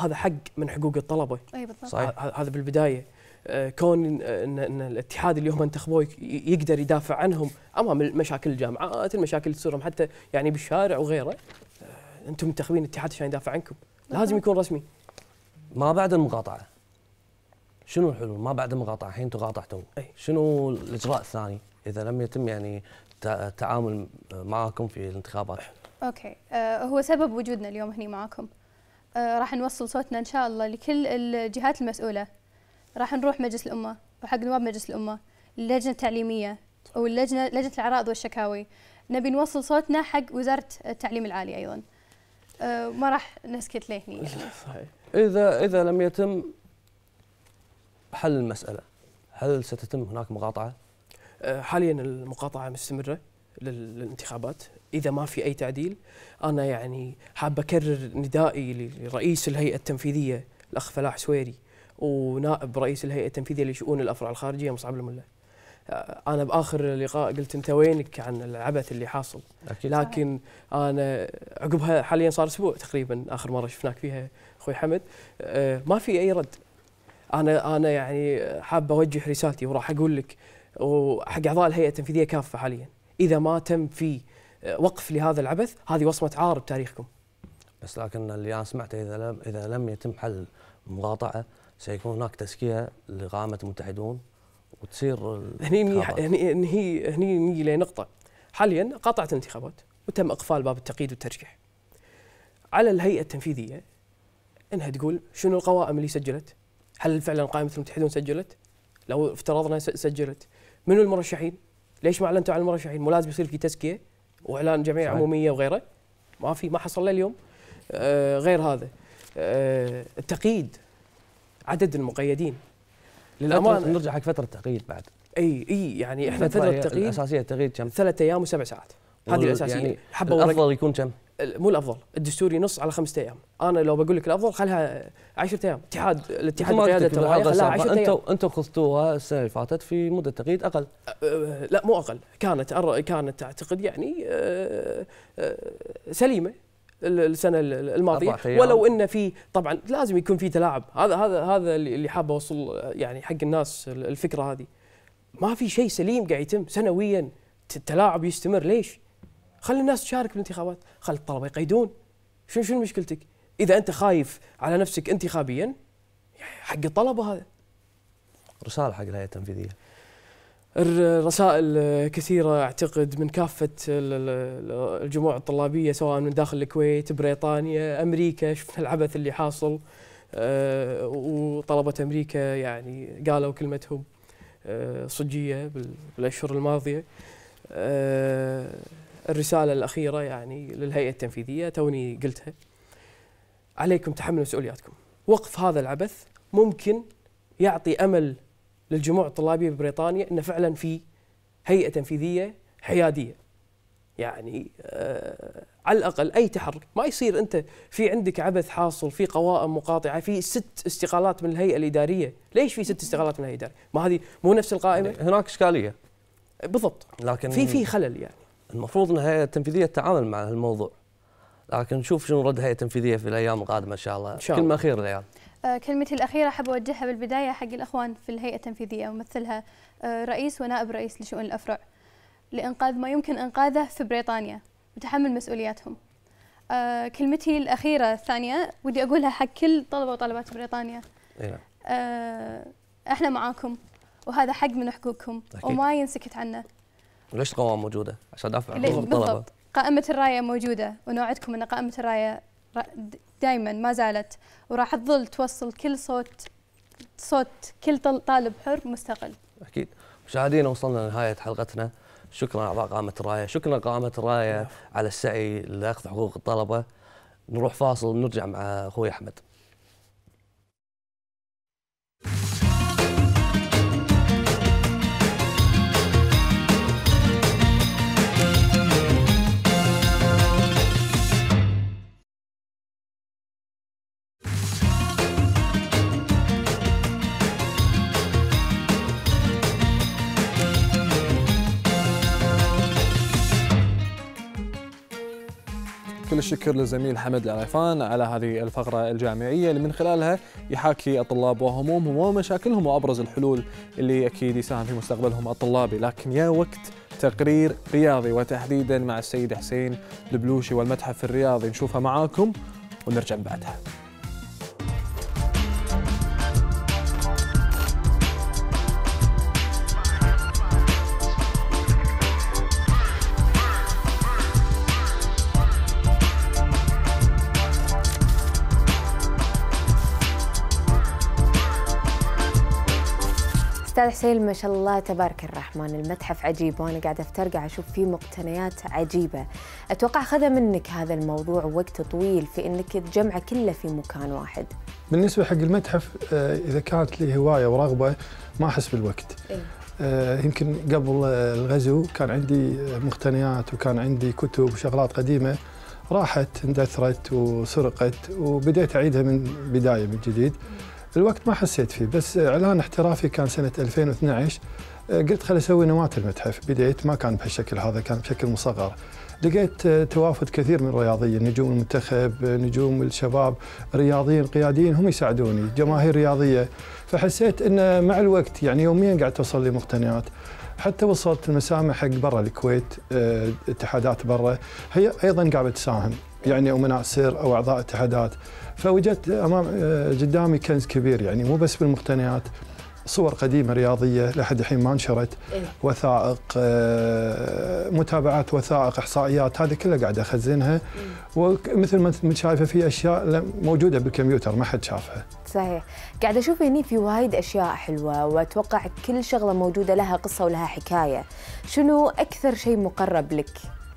هذا حق من حقوق الطلبه اي بالضبط صحيح. هذا بالبدايه آه، كون ان, إن الاتحاد اللي هم انتخبوه يقدر يدافع عنهم امام مشاكل الجامعات، المشاكل اللي تصير حتى يعني بالشارع وغيره آه، انتم منتخبين اتحاد عشان يدافع عنكم، لازم يكون رسمي. ما بعد المقاطعه شنو الحلول؟ ما بعد المقاطعه الحين انتم قاطعتوا شنو الاجراء الثاني؟ اذا لم يتم يعني التعامل معكم في الانتخابات اوكي آه هو سبب وجودنا اليوم هنا معكم آه راح نوصل صوتنا ان شاء الله لكل الجهات المسؤوله راح نروح مجلس الامه وحق نواب مجلس الامه اللجنه التعليميه او اللجنه لجنه العرائض والشكاوي نبي نوصل صوتنا حق وزاره التعليم العالي ايضا آه ما راح نسكت ليه يعني. صحيح اذا اذا لم يتم حل المساله هل ستتم هناك مقاطعه آه، حاليا المقاطعه مستمره للانتخابات اذا ما في اي تعديل انا يعني حاب اكرر ندائي لرئيس الهيئه التنفيذيه الاخ فلاح سويري ونائب رئيس الهيئه التنفيذيه لشؤون الافرع الخارجيه مصعب الملا آه، انا باخر لقاء قلت انت وينك عن العبث اللي حاصل أكيد. لكن انا عقبها حاليا صار اسبوع تقريبا اخر مره شفناك فيها اخوي حمد آه، ما في اي رد انا انا يعني حاب اوجه رسالتي وراح اقول لك وحق اعضاء الهيئه التنفيذيه كافه حاليا اذا ما تم في آه، وقف لهذا العبث هذه وصمه عار بتاريخكم بس لكن اللي انا سمعته اذا لم اذا لم يتم حل المقاطعه سيكون هناك تزكيه لقائمه المتحدون وتصير هني هني هني نجي لنقطه حاليا قاطعت الانتخابات وتم اقفال باب التقييد والترشيح على الهيئه التنفيذيه انها تقول شنو القوائم اللي سجلت؟ هل فعلا قائمه المتحدون سجلت؟ لو افترضنا سجلت منو المرشحين؟ ليش ما اعلنتوا عن المرشحين؟ مو لازم يصير في تزكيه واعلان جمعيه عموميه وغيره ما في ما حصل اليوم آه غير هذا آه التقييد عدد المقيدين للامانه نرجع حق فتره التقييد بعد اي اي يعني احنا فتره التقييد الاساسيه التقييد كم؟ ثلاث ايام وسبع ساعات هذه الاساسيه يعني حبه الافضل يكون كم؟ مو الافضل الدستور ينص على خمسة ايام انا لو بقول لك الافضل خلها 10 ايام اتحاد أه، الاتحاد القياده الرعايه لا 10 ايام انتم انتم خذتوها السنه اللي فاتت في مده تقييد اقل أه لا مو اقل كانت كانت اعتقد يعني أه أه سليمه السنه الماضيه ولو ان في طبعا لازم يكون في تلاعب هذا هذا هذا اللي حاب اوصل يعني حق الناس الفكره هذه ما في شيء سليم قاعد يتم سنويا التلاعب يستمر ليش؟ خلي الناس تشارك بالانتخابات خلي الطلبه يقيدون شنو شنو مشكلتك اذا انت خايف على نفسك انتخابيا حق الطلبه هذا رساله حق الهيئه التنفيذيه الرسائل آه، كثيرة أعتقد من كافة الجموع الطلابية سواء من داخل الكويت بريطانيا أمريكا شفنا العبث اللي حاصل آه، وطلبة أمريكا يعني قالوا كلمتهم آه، صجية بالأشهر الماضية الرسالة الأخيرة يعني للهيئة التنفيذية توني قلتها عليكم تحمل مسؤولياتكم وقف هذا العبث ممكن يعطي أمل للجموع الطلابية ببريطانيا أن فعلا في هيئة تنفيذية حيادية يعني آه على الاقل اي تحرك ما يصير انت في عندك عبث حاصل في قوائم مقاطعه في ست استقالات من الهيئه الاداريه ليش في ست استقالات من الهيئه الاداريه ما هذه مو نفس القائمه هناك اشكاليه بالضبط لكن في في خلل يعني المفروض ان الهيئه التنفيذيه تتعامل مع الموضوع لكن نشوف شنو رد الهيئه التنفيذيه في الايام القادمه ان شاء الله, الله. كلمه خير العيال آه، كلمتي الأخيرة أحب أوجهها بالبداية حق الأخوان في الهيئة التنفيذية ومثلها آه، رئيس ونائب رئيس لشؤون الأفرع لإنقاذ ما يمكن إنقاذه في بريطانيا وتحمل مسؤولياتهم آه، كلمتي الأخيرة الثانية ودي أقولها حق كل طلبة وطالبات بريطانيا إيه. إحنا معاكم وهذا حق من حقوقكم وما ينسكت عنه ليش القوائم موجوده؟ عشان ادافع عن بالضبط قائمه الرايه موجوده ونوعدكم ان قائمه الرايه دائما ما زالت وراح تظل توصل كل صوت صوت كل طالب حر مستقل. اكيد. مشاهدينا وصلنا لنهايه حلقتنا. شكرا اعضاء قائمه الرايه، شكرا قائمه الرايه على السعي لاخذ حقوق الطلبه. نروح فاصل ونرجع مع اخوي احمد. الشكر للزميل حمد العريفان على هذه الفقرة الجامعية اللي من خلالها يحاكي الطلاب وهمومهم ومشاكلهم وأبرز الحلول اللي أكيد يساهم في مستقبلهم الطلابي لكن يا وقت تقرير رياضي وتحديدا مع السيد حسين البلوشي والمتحف الرياضي نشوفها معاكم ونرجع بعدها استاذ حسين ما شاء الله تبارك الرحمن المتحف عجيب وانا قاعده افترقع اشوف فيه مقتنيات عجيبه اتوقع خذ منك هذا الموضوع وقت طويل في انك تجمعه كله في مكان واحد بالنسبه حق المتحف آه، اذا كانت لي هوايه ورغبه ما احس بالوقت إيه؟ آه، يمكن قبل آه، الغزو كان عندي مقتنيات وكان عندي كتب وشغلات قديمه راحت اندثرت وسرقت وبديت اعيدها من بدايه من جديد إيه؟ الوقت ما حسيت فيه بس اعلان احترافي كان سنه 2012 آه، قلت خل اسوي نواه المتحف بديت ما كان بهالشكل هذا كان بشكل مصغر لقيت آه، توافد كثير من الرياضيين نجوم المنتخب آه، نجوم الشباب رياضيين قياديين هم يساعدوني جماهير رياضيه فحسيت ان مع الوقت يعني يوميا قاعد توصل لي مقتنيات حتى وصلت المسامع حق برا الكويت اتحادات برا هي ايضا قاعده تساهم يعني امناء سر او اعضاء اتحادات فوجدت امام آه، قدامي كنز كبير يعني مو بس بالمقتنيات صور قديمه رياضيه لحد الحين ما انشرت إيه. وثائق آه، متابعات وثائق احصائيات هذه كلها قاعد اخزنها ومثل ما انت شايفه في اشياء موجوده بالكمبيوتر ما حد شافها. صحيح، قاعد اشوف هني في وايد اشياء حلوه واتوقع كل شغله موجوده لها قصه ولها حكايه. شنو اكثر شيء مقرب لك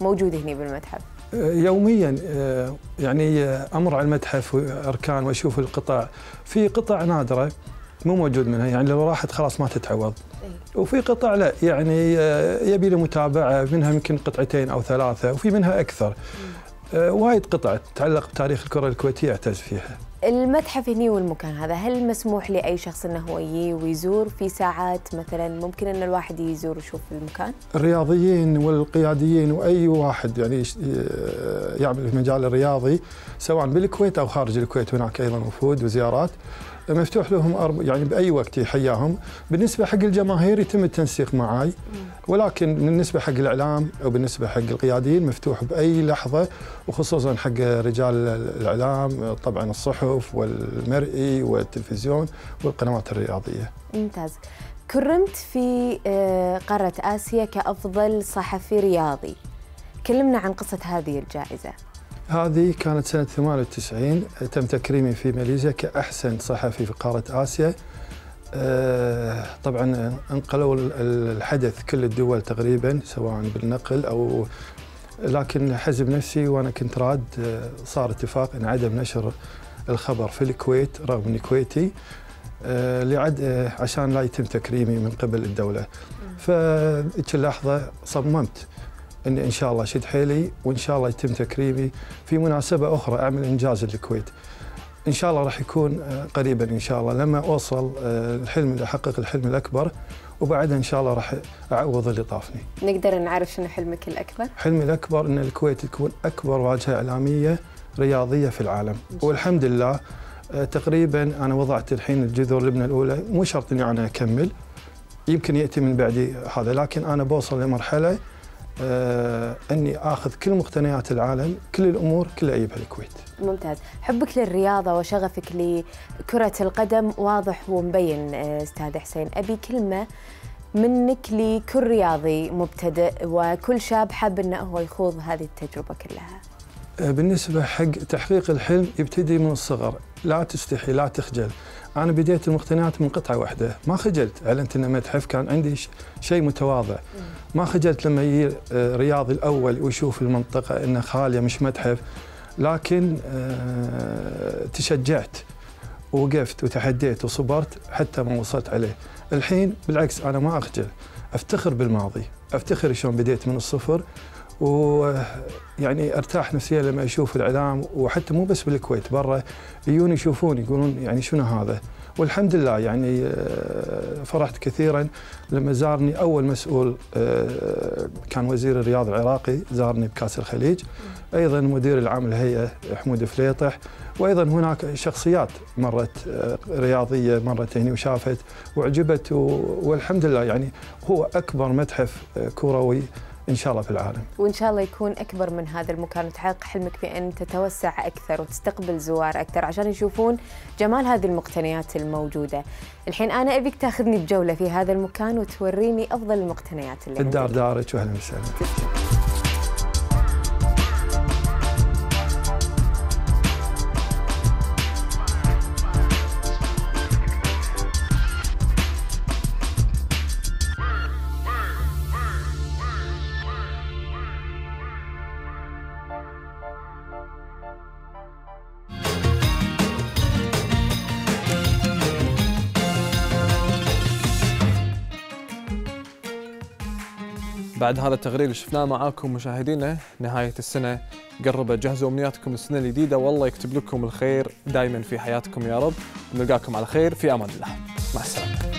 موجود هني بالمتحف؟ يوميا آه، يعني آه، امر على المتحف واركان واشوف القطع في قطع نادره مو موجود منها يعني لو راحت خلاص ما تتعوض إيه. وفي قطع لا يعني آه، يبي له متابعه منها يمكن قطعتين او ثلاثه وفي منها اكثر إيه. وايد قطع تتعلق بتاريخ الكره الكويتيه اعتز فيها المتحف هني والمكان هذا هل مسموح لأي شخص أنه هو يجي ويزور في ساعات مثلا ممكن أن الواحد يزور ويشوف المكان؟ الرياضيين والقياديين وأي واحد يعني يعمل في المجال الرياضي سواء بالكويت أو خارج الكويت هناك أيضا وفود وزيارات مفتوح لهم أرب... يعني باي وقت يحياهم بالنسبه حق الجماهير يتم التنسيق معاي ولكن بالنسبه حق الاعلام او بالنسبه حق القياديين مفتوح باي لحظه وخصوصا حق رجال الاعلام طبعا الصحف والمرئي والتلفزيون والقنوات الرياضيه. ممتاز. كرمت في آه، قاره اسيا كافضل صحفي رياضي. كلمنا عن قصه هذه الجائزه. هذه كانت سنة 98 تم تكريمي في ماليزيا كأحسن صحفي في قارة آسيا آه، طبعا انقلوا الحدث كل الدول تقريبا سواء بالنقل أو لكن حزب نفسي وأنا كنت راد آه، صار اتفاق أن عدم نشر الخبر في الكويت رغم أني كويتي آه، لعد عشان لا يتم تكريمي من قبل الدولة فذيك اللحظة صممت اني ان شاء الله اشد حيلي وان شاء الله يتم تكريمي في مناسبه اخرى اعمل انجاز للكويت. ان شاء الله راح يكون آه، قريبا ان شاء الله لما اوصل آه، الحلم اللي احقق الحلم الاكبر وبعدها ان شاء الله راح اعوض اللي طافني. نقدر نعرف شنو حلمك الاكبر؟ حلمي الاكبر ان الكويت تكون اكبر واجهه اعلاميه رياضيه في العالم والحمد لله آه، تقريبا انا وضعت الحين الجذور اللبنه الاولى مو شرط اني انا اكمل يمكن ياتي من بعدي هذا لكن انا بوصل لمرحله آه، اني اخذ كل مقتنيات العالم كل الامور كلها اجيبها الكويت ممتاز حبك للرياضه وشغفك لكره القدم واضح ومبين آه، استاذ حسين ابي كلمه منك لكل رياضي مبتدئ وكل شاب حاب انه هو يخوض هذه التجربه كلها آه، بالنسبة حق تحقيق الحلم يبتدي من الصغر لا تستحي لا تخجل أنا بديت المقتنيات من قطعة واحدة ما خجلت أعلنت أن متحف كان عندي شيء متواضع ما خجلت لما يجي آه، رياضي الأول ويشوف المنطقة أنها خالية مش متحف لكن آه، تشجعت ووقفت وتحديت وصبرت حتى ما وصلت عليه الحين بالعكس أنا ما أخجل أفتخر بالماضي أفتخر شلون بديت من الصفر ويعني ارتاح نفسيا لما اشوف الاعلام وحتى مو بس بالكويت برا يجون يشوفون يقولون يعني شنو هذا والحمد لله يعني آه، فرحت كثيرا لما زارني اول مسؤول آه، كان وزير الرياض العراقي زارني بكاس الخليج ايضا مدير العام الهيئه حمود فليطح وايضا هناك شخصيات مرت آه، رياضيه مرت هنا وشافت وعجبت والحمد لله يعني هو اكبر متحف كروي ان شاء الله في العالم وان شاء الله يكون اكبر من هذا المكان وتحقق حلمك بان تتوسع اكثر وتستقبل زوار اكثر عشان يشوفون جمال هذه المقتنيات الموجوده الحين انا ابيك تاخذني بجوله في هذا المكان وتوريني افضل المقتنيات اللي الدار عندك. دارك واهلا وسهلا بعد هذا التقرير اللي شفناه معاكم مشاهدينا نهاية السنة قربت جهزوا أمنياتكم السنة الجديدة والله يكتب لكم الخير دائما في حياتكم يا رب نلقاكم على خير في أمان الله مع السلامة